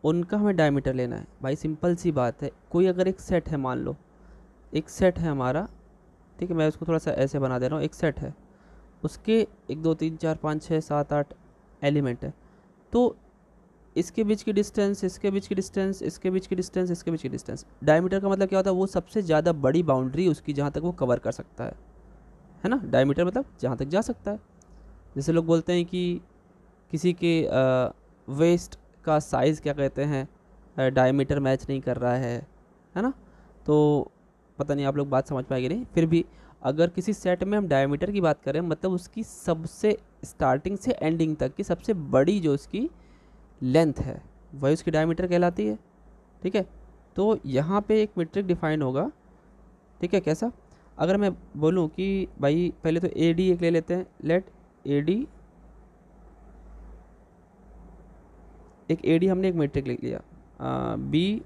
उनका हमें डायमीटर लेना है भाई सिंपल सी बात है कोई अगर एक सेट है मान लो एक सेट है हमारा ठीक है मैं उसको थोड़ा सा ऐसे बना दे रहा हूँ एक सेट है उसके एक दो तीन चार पाँच छः सात आठ एलिमेंट है तो इसके बीच की डिस्टेंस इसके बीच की डिस्टेंस इसके बीच की डिस्टेंस इसके बीच की डिस्टेंस डायमीटर का मतलब क्या होता है वो सबसे ज़्यादा बड़ी बाउंड्री उसकी जहाँ तक वो कवर कर सकता है है ना डायमीटर मतलब जहाँ तक जा सकता है जैसे लोग बोलते हैं कि किसी के वेस्ट का साइज़ क्या कहते हैं डायमीटर मैच नहीं कर रहा है है ना तो पता नहीं आप लोग बात समझ पाएंगे नहीं फिर भी अगर किसी सेट में हम डायमीटर की बात करें मतलब उसकी सबसे स्टार्टिंग से एंडिंग तक की सबसे बड़ी जो उसकी लेंथ है वही उसकी डायमीटर कहलाती है ठीक है तो यहाँ पे एक मीट्रिक डिफाइन होगा ठीक है कैसा अगर मैं बोलूँ कि भाई पहले तो ए डी एक ले लेते हैं लेट ए डी एक ए डी हमने एक मेट्रिक लिख लिया आ, be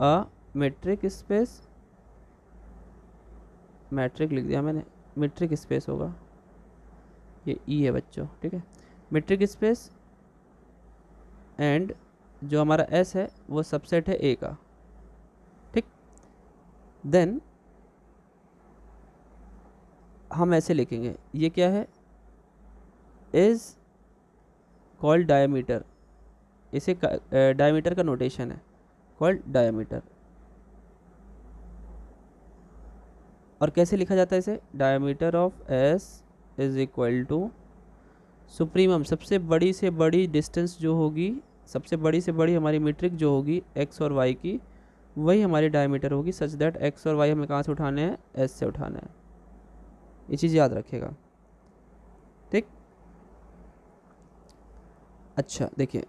a metric space metric लिख दिया मैंने मेट्रिक स्पेस होगा ये ई e है बच्चों ठीक है मेट्रिक स्पेस एंड जो हमारा एस है वो सबसेट है ए का ठीक देन हम ऐसे लिखेंगे ये क्या है इज़ कॉल्ड डायमीटर इसे डायमीटर का नोटेशन है कॉल्ड डायमीटर और कैसे लिखा जाता है इसे diameter of s is equal to supremum सबसे बड़ी से बड़ी डिस्टेंस जो होगी सबसे बड़ी से बड़ी हमारी मीट्रिक जो होगी एक्स और वाई की वही हमारी डायमीटर होगी सच दैट एक्स और वाई हमें कहाँ से उठाने हैं एस से उठाना है ये चीज़ याद रखेगा ठीक अच्छा देखिए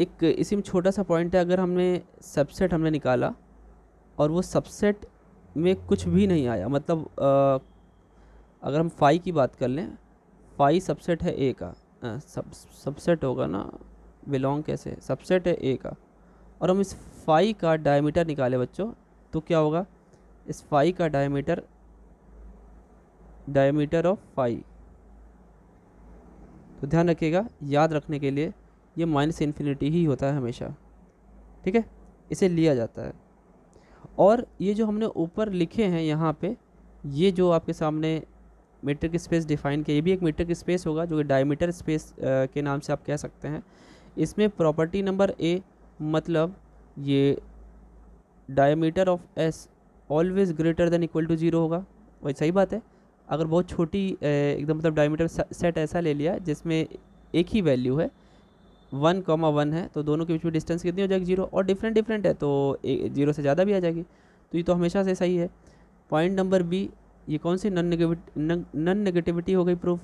एक इसी में छोटा सा पॉइंट है अगर हमने सबसेट हमने निकाला और वो सबसेट में कुछ भी नहीं आया मतलब आ, अगर हम फाई की बात कर लें फाई सबसेट है ए का आ, सब सबसेट होगा ना बिलोंग कैसे सबसेट है ए का और हम इस फाई का डायमीटर निकाले बच्चों तो क्या होगा इस फाई का डायमीटर डायमीटर ऑफ फाई तो ध्यान रखिएगा याद रखने के लिए ये माइनस इन्फिनिटी ही होता है हमेशा ठीक है इसे लिया जाता है और ये जो हमने ऊपर लिखे हैं यहाँ पे ये जो आपके सामने मीटर की स्पेस डिफाइन किया ये भी एक मीटर की स्पेस होगा जो कि डायमीटर स्पेस के नाम से आप कह सकते हैं इसमें प्रॉपर्टी नंबर ए मतलब ये diameter of s always greater than equal to zero होगा वही सही बात है अगर बहुत छोटी एकदम मतलब डायमीटर सेट ऐसा ले लिया जिसमें एक ही वैल्यू है वन कॉमा वन है तो दोनों के बीच में डिस्टेंस कितनी हो जाएगी जीरो और डिफरेंट डिफरेंट है तो जीरो से ज़्यादा भी आ जाएगी तो ये तो हमेशा से सही है पॉइंट नंबर बी ये कौन सी नन नन नेगेटिविटी हो गई प्रूफ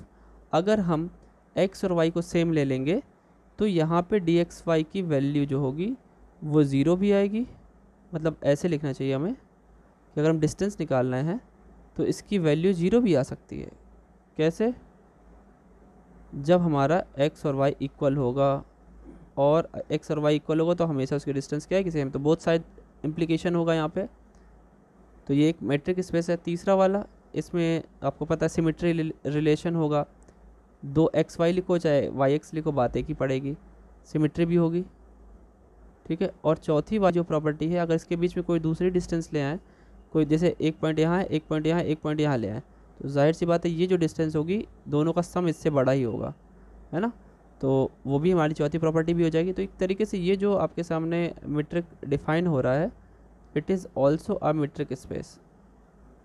अगर हम एक्स और वाई को सेम ले लेंगे तो यहाँ पे डी एक्स वाई की वैल्यू जो होगी वो ज़ीरो भी आएगी मतलब ऐसे लिखना चाहिए हमें कि अगर हम डिस्टेंस निकालना है तो इसकी वैल्यू ज़ीरो भी आ सकती है कैसे जब हमारा एक्स और वाई इक्वल होगा और एक्स और वाई इक्वल होगा तो हमेशा उसकी डिस्टेंस क्या है किसी सेम तो बहुत साइड इम्प्लीकेशन होगा यहाँ पे तो ये एक मेट्रिक स्पेस है तीसरा वाला इसमें आपको पता है सिमेट्री रिलेशन होगा दो एक्स वाई लिखो चाहे वाई एक्स लिखो बात एक ही पड़ेगी सिमेट्री भी होगी ठीक है और चौथी वाली जो प्रॉपर्टी है अगर इसके बीच में कोई दूसरी डिस्टेंस ले आए कोई जैसे एक पॉइंट यहाँ है एक पॉइंट यहाँ एक पॉइंट यहाँ ले आए तो जाहिर सी बात है ये जो डिस्टेंस होगी दोनों का सम इससे बड़ा ही होगा है ना तो वो भी हमारी चौथी प्रॉपर्टी भी हो जाएगी तो एक तरीके से ये जो आपके सामने मीट्रिक डिफाइन हो रहा है it is also a metric space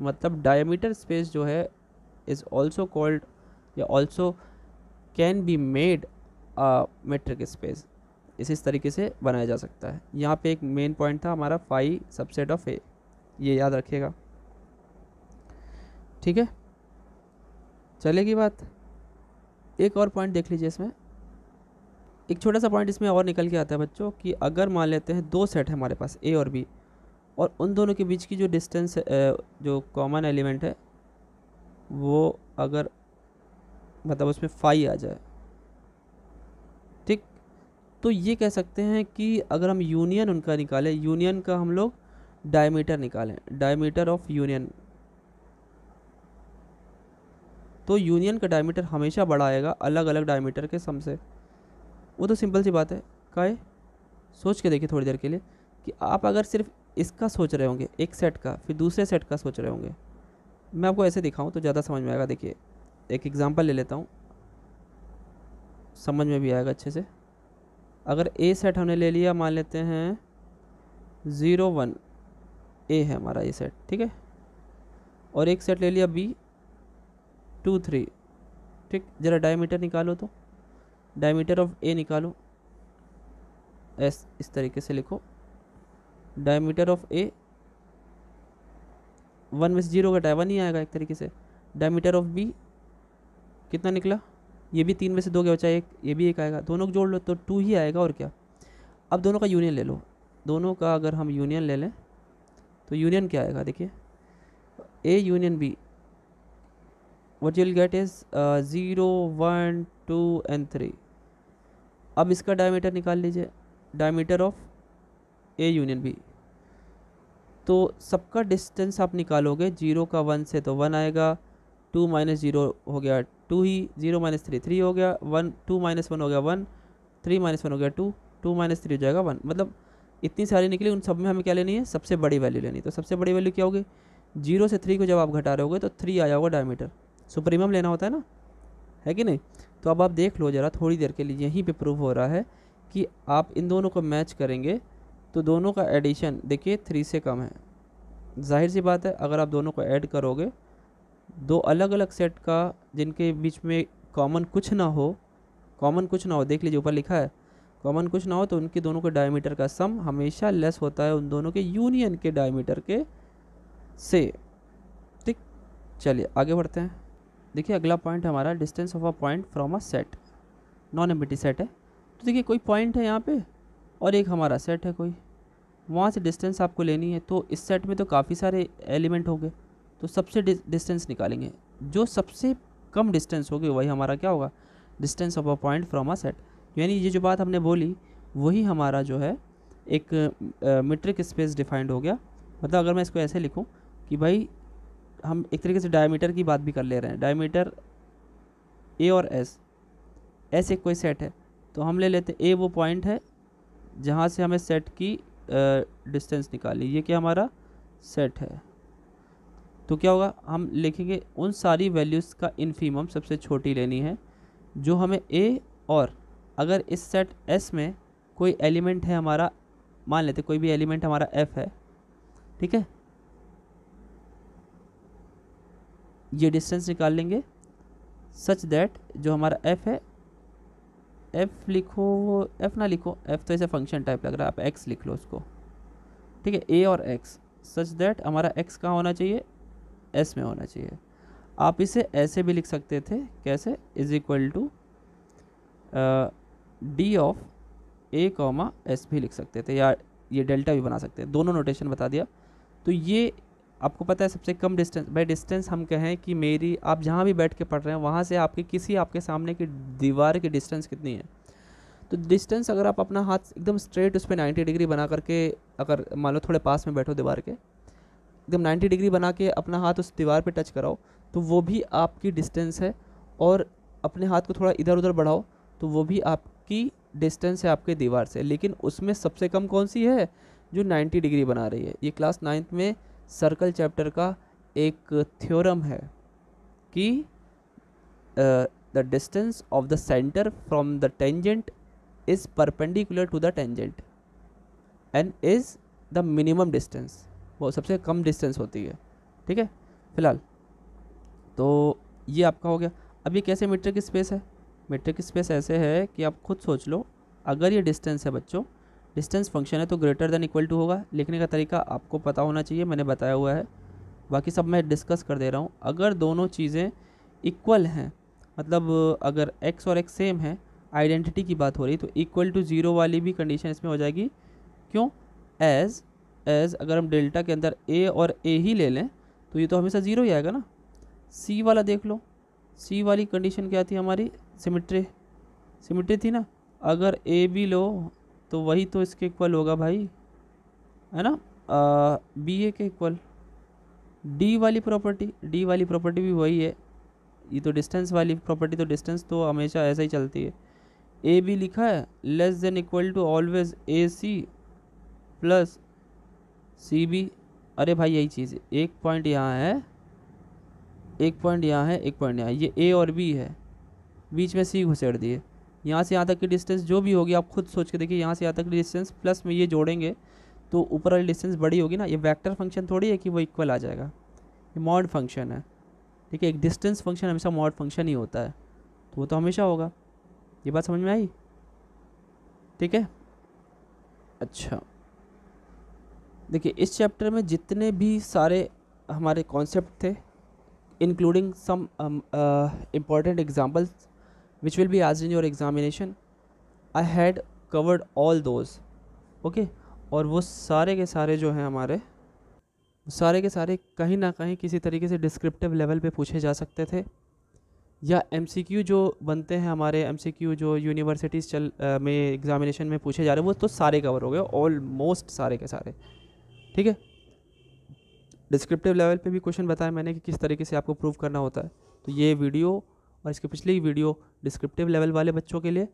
मतलब डायमीटर स्पेस जो है इज़ ऑल्सो कॉल्ड या also can be made a metric space इस तरीके से बनाया जा सकता है यहाँ पे एक मेन पॉइंट था हमारा फाइव सबसेट ऑफ ए ये याद रखिएगा ठीक है चलेगी बात एक और पॉइंट देख लीजिए इसमें एक छोटा सा पॉइंट इसमें और निकल के आता है बच्चों कि अगर मान लेते हैं दो सेट है हमारे पास ए और बी और उन दोनों के बीच की जो डिस्टेंस जो कॉमन एलिमेंट है वो अगर मतलब उसमें फाई आ जाए ठीक तो ये कह सकते हैं कि अगर हम यूनियन उनका निकालें यूनियन का हम लोग डायमीटर निकालें डायमीटर ऑफ यूनियन तो यूनियन का डायमीटर हमेशा बढ़ाएगा अलग अलग डायमीटर के सम से वो तो सिंपल सी बात है है सोच के देखिए थोड़ी देर के लिए कि आप अगर सिर्फ इसका सोच रहे होंगे एक सेट का फिर दूसरे सेट का सोच रहे होंगे मैं आपको ऐसे दिखाऊं तो ज़्यादा समझ में आएगा देखिए एक एग्ज़ाम्पल ले लेता हूँ समझ में भी आएगा अच्छे से अगर ए सेट हमने ले लिया मान लेते हैं ज़ीरो वन ए है हमारा ये सेट ठीक है और एक सेट ले लिया बी टू थ्री ठीक ज़रा डायमीटर निकालो तो डायमीटर ऑफ ए निकालो एस इस तरीके से लिखो डायमीटर ऑफ ए वन में से जीरो का वन ही आएगा एक तरीके से डायमीटर ऑफ बी कितना निकला ये भी तीन में से दो के बचाए एक ये भी एक आएगा दोनों को जोड़ लो तो टू ही आएगा और क्या अब दोनों का यूनियन ले लो दोनों का अगर हम यूनियन ले लें तो यूनियन क्या आएगा देखिए a union b what you'll get is zero one two and three अब इसका डायमीटर निकाल लीजिए diameter of a union b तो सबका डिस्टेंस आप निकालोगे जीरो का वन से तो वन आएगा टू माइनस जीरो हो गया टू ही जीरो माइनस थ्री थ्री हो गया वन टू माइनस वन हो गया वन थ्री माइनस वन हो गया टू टू माइनस थ्री हो जाएगा वन मतलब इतनी सारी निकली उन सब में हमें क्या लेनी है सबसे बड़ी वैल्यू लेनी है तो सबसे बड़ी वैल्यू क्या होगी जीरो से थ्री को जब आप घटा रहे होगे तो थ्री आया होगा डायमीटर सुप्रीमम लेना होता है ना है कि नहीं तो अब आप देख लो ज़रा थोड़ी देर के लिए यहीं पे प्रूव हो रहा है कि आप इन दोनों को मैच करेंगे तो दोनों का एडिशन देखिए थ्री से कम है जाहिर सी बात है अगर आप दोनों को ऐड करोगे दो अलग अलग सेट का जिनके बीच में कॉमन कुछ ना हो कॉमन कुछ ना हो देख लीजिए ऊपर लिखा है कॉमन कुछ ना हो तो उनके दोनों के डायमीटर का सम हमेशा लेस होता है उन दोनों के यूनियन के डायमीटर के से ठीक चलिए आगे बढ़ते हैं देखिए अगला पॉइंट हमारा distance of a point from a set non empty set है तो देखिए कोई पॉइंट है यहाँ पे और एक हमारा सेट है कोई वहाँ से डिस्टेंस आपको लेनी है तो इस सेट में तो काफ़ी सारे एलिमेंट होंगे तो सबसे डिस्टेंस निकालेंगे जो सबसे कम डिस्टेंस होगी वही हमारा क्या होगा distance of a point from a set यानी ये जो बात हमने बोली वही हमारा जो है एक मीट्रिक स्पेस डिफाइंड हो गया मतलब अगर मैं इसको ऐसे लिखूँ कि भाई हम एक तरीके से डायमीटर की बात भी कर ले रहे हैं डायमीटर ए और एस एस एक कोई सेट है तो हम ले लेते ए वो पॉइंट है जहाँ से हमें सेट की डिस्टेंस निकाली ये क्या हमारा सेट है तो क्या होगा हम लिखेंगे उन सारी वैल्यूज़ का इनफीम सबसे छोटी लेनी है जो हमें ए और अगर इस सेट एस में कोई एलिमेंट है हमारा मान लेते कोई भी एलिमेंट हमारा एफ है ठीक है ये डिस्टेंस निकाल लेंगे सच दैट जो हमारा एफ़ है एफ़ लिखो एफ़ ना लिखो एफ़ तो ऐसे फंक्शन टाइप लग रहा है आप एक्स लिख लो उसको ठीक है ए और एक्स सच दैट हमारा एक्स कहाँ होना चाहिए एस में होना चाहिए आप इसे ऐसे भी लिख सकते थे कैसे is equal to D of a comma s भी लिख सकते थे या ये डेल्टा भी बना सकते हैं दोनों नोटेशन बता दिया तो ये आपको पता है सबसे कम डिस्टेंस बाई डिस्टेंस हम कहें कि मेरी आप जहाँ भी बैठ के पढ़ रहे हैं वहाँ से आपके किसी आपके सामने की दीवार की डिस्टेंस कितनी है तो डिस्टेंस अगर आप अपना हाथ एकदम स्ट्रेट उस पर नाइन्टी डिग्री बना करके अगर मान लो थोड़े पास में बैठो दीवार के एकदम नाइन्टी डिग्री बना के अपना हाथ उस दीवार पर टच कराओ तो वो भी आपकी डिस्टेंस है और अपने हाथ को थोड़ा इधर उधर बढ़ाओ तो वो भी आपकी डिस्टेंस है आपके दीवार से लेकिन उसमें सबसे कम कौन सी है जो 90 डिग्री बना रही है ये क्लास नाइन्थ में सर्कल चैप्टर का एक थ्योरम है कि the distance of the centre from the tangent is perpendicular to the tangent and is the minimum distance वो सबसे कम डिस्टेंस होती है ठीक है फिलहाल तो ये आपका हो गया अब ये कैसे मीटर की स्पेस है मीटर की स्पेस ऐसे है कि आप खुद सोच लो अगर ये डिस्टेंस है बच्चों डिस्टेंस फंक्शन है तो ग्रेटर देन इक्वल टू होगा लिखने का तरीका आपको पता होना चाहिए मैंने बताया हुआ है बाकी सब मैं डिस्कस कर दे रहा हूँ अगर दोनों चीज़ें इक्वल हैं मतलब अगर एक्स और एक्स सेम है आइडेंटिटी की बात हो रही तो इक्वल टू ज़ीरो वाली भी कंडीशन इसमें हो जाएगी क्यों एज़ एज़ अगर हम डेल्टा के अंदर ए और ए ही ले लें तो ये तो हमेशा ज़ीरो ही आएगा ना सी वाला देख लो सी वाली कंडीशन क्या थी हमारी सिमिट्री सिमिट्री थी ना अगर ए भी लो तो वही तो इसके इक्वल होगा भाई है ना बी ए के इक्वल डी वाली प्रॉपर्टी डी वाली प्रॉपर्टी भी वही है ये तो डिस्टेंस वाली प्रॉपर्टी तो डिस्टेंस तो हमेशा ऐसा ही चलती है ए बी लिखा है less than equal to always A C plus C B अरे भाई यही चीज़ एक पॉइंट यहाँ है एक पॉइंट यहाँ है एक पॉइंट यहाँ ये ए और बी है बीच में सी घुसेड़ दिए यहाँ से यहाँ तक की डिस्टेंस जो भी होगी आप खुद सोच के देखिए यहाँ से यहाँ तक की डिस्टेंस प्लस में ये जोड़ेंगे तो ऊपर वाली डिस्टेंस बड़ी होगी ना ये वेक्टर फंक्शन थोड़ी है कि वो इक्वल आ जाएगा ये मॉड फंक्शन है ठीक है एक डिस्टेंस फंक्शन हमेशा मॉड फंक्शन ही होता है तो वो तो हमेशा होगा ये बात समझ में आई ठीक है अच्छा देखिए इस चैप्टर में जितने भी सारे हमारे कॉन्सेप्ट थे including some important examples which will be asked in your examination I had covered all those okay और वो सारे के सारे जो हैं हमारे सारे के सारे कहीं ना कहीं किसी तरीके से डिस्क्रिप्टिव लेवल पे पूछे जा सकते थे या एम जो बनते हैं हमारे एम जो यूनिवर्सिटीज़ चल आ, में एग्ज़ामिनेशन में पूछे जा रहे हैं वो तो सारे कवर हो गए ऑलमोस्ट सारे के सारे ठीक है डिस्क्रिप्टिव लेवल पे भी क्वेश्चन बताया मैंने कि किस तरीके से आपको प्रूव करना होता है तो ये वीडियो और इसके पिछले ही वीडियो डिस्क्रिप्टिव लेवल वाले बच्चों के लिए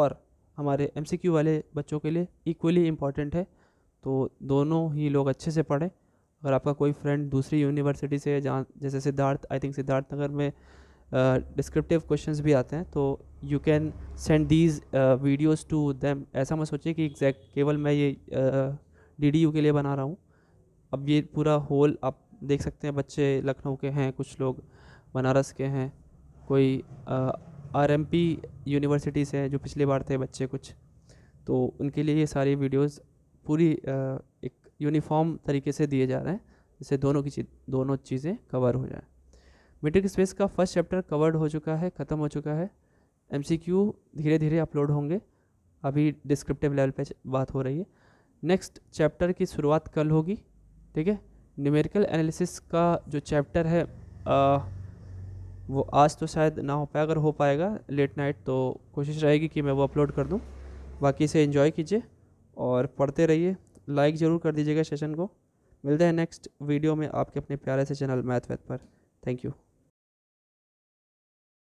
और हमारे एम वाले बच्चों के लिए इक्वली इम्पॉर्टेंट है तो दोनों ही लोग अच्छे से पढ़ें अगर आपका कोई फ्रेंड दूसरी यूनिवर्सिटी से जहाँ जैसे सिद्धार्थ आई थिंक सिद्धार्थ नगर में डिस्क्रिप्टिव uh, क्वेश्चंस भी आते हैं तो you can send these videos to them ऐसा मत सोचिए कि एग्जैक्ट केवल मैं ये डी डी यू के लिए बना रहा हूँ अब ये पूरा होल आप देख सकते हैं बच्चे लखनऊ के हैं कुछ लोग बनारस के हैं कोई आरएमपी यूनिवर्सिटी से जो पिछली बार थे बच्चे कुछ तो उनके लिए ये सारी वीडियोस पूरी आ, एक यूनिफॉर्म तरीके से दिए जा रहे हैं जिससे दोनों की चीज़ दोनों चीज़ें कवर हो जाए मेट्रिक स्पेस का फर्स्ट चैप्टर कवर्ड हो चुका है ख़त्म हो चुका है एम धीरे धीरे अपलोड होंगे अभी डिस्क्रिप्टिव लेवल पर बात हो रही है नेक्स्ट चैप्टर की शुरुआत कल होगी ठीक है न्यूमेरिकल एनालिसिस का जो चैप्टर है आ, वो आज तो शायद ना हो पाए अगर हो पाएगा लेट नाइट तो कोशिश रहेगी कि मैं वो अपलोड कर दूँ बाकी इसे इन्जॉय कीजिए और पढ़ते रहिए लाइक ज़रूर कर दीजिएगा सेशन को मिलते हैं नेक्स्ट वीडियो में आपके अपने प्यारे से चैनल मैथ वैथ पर थैंक यू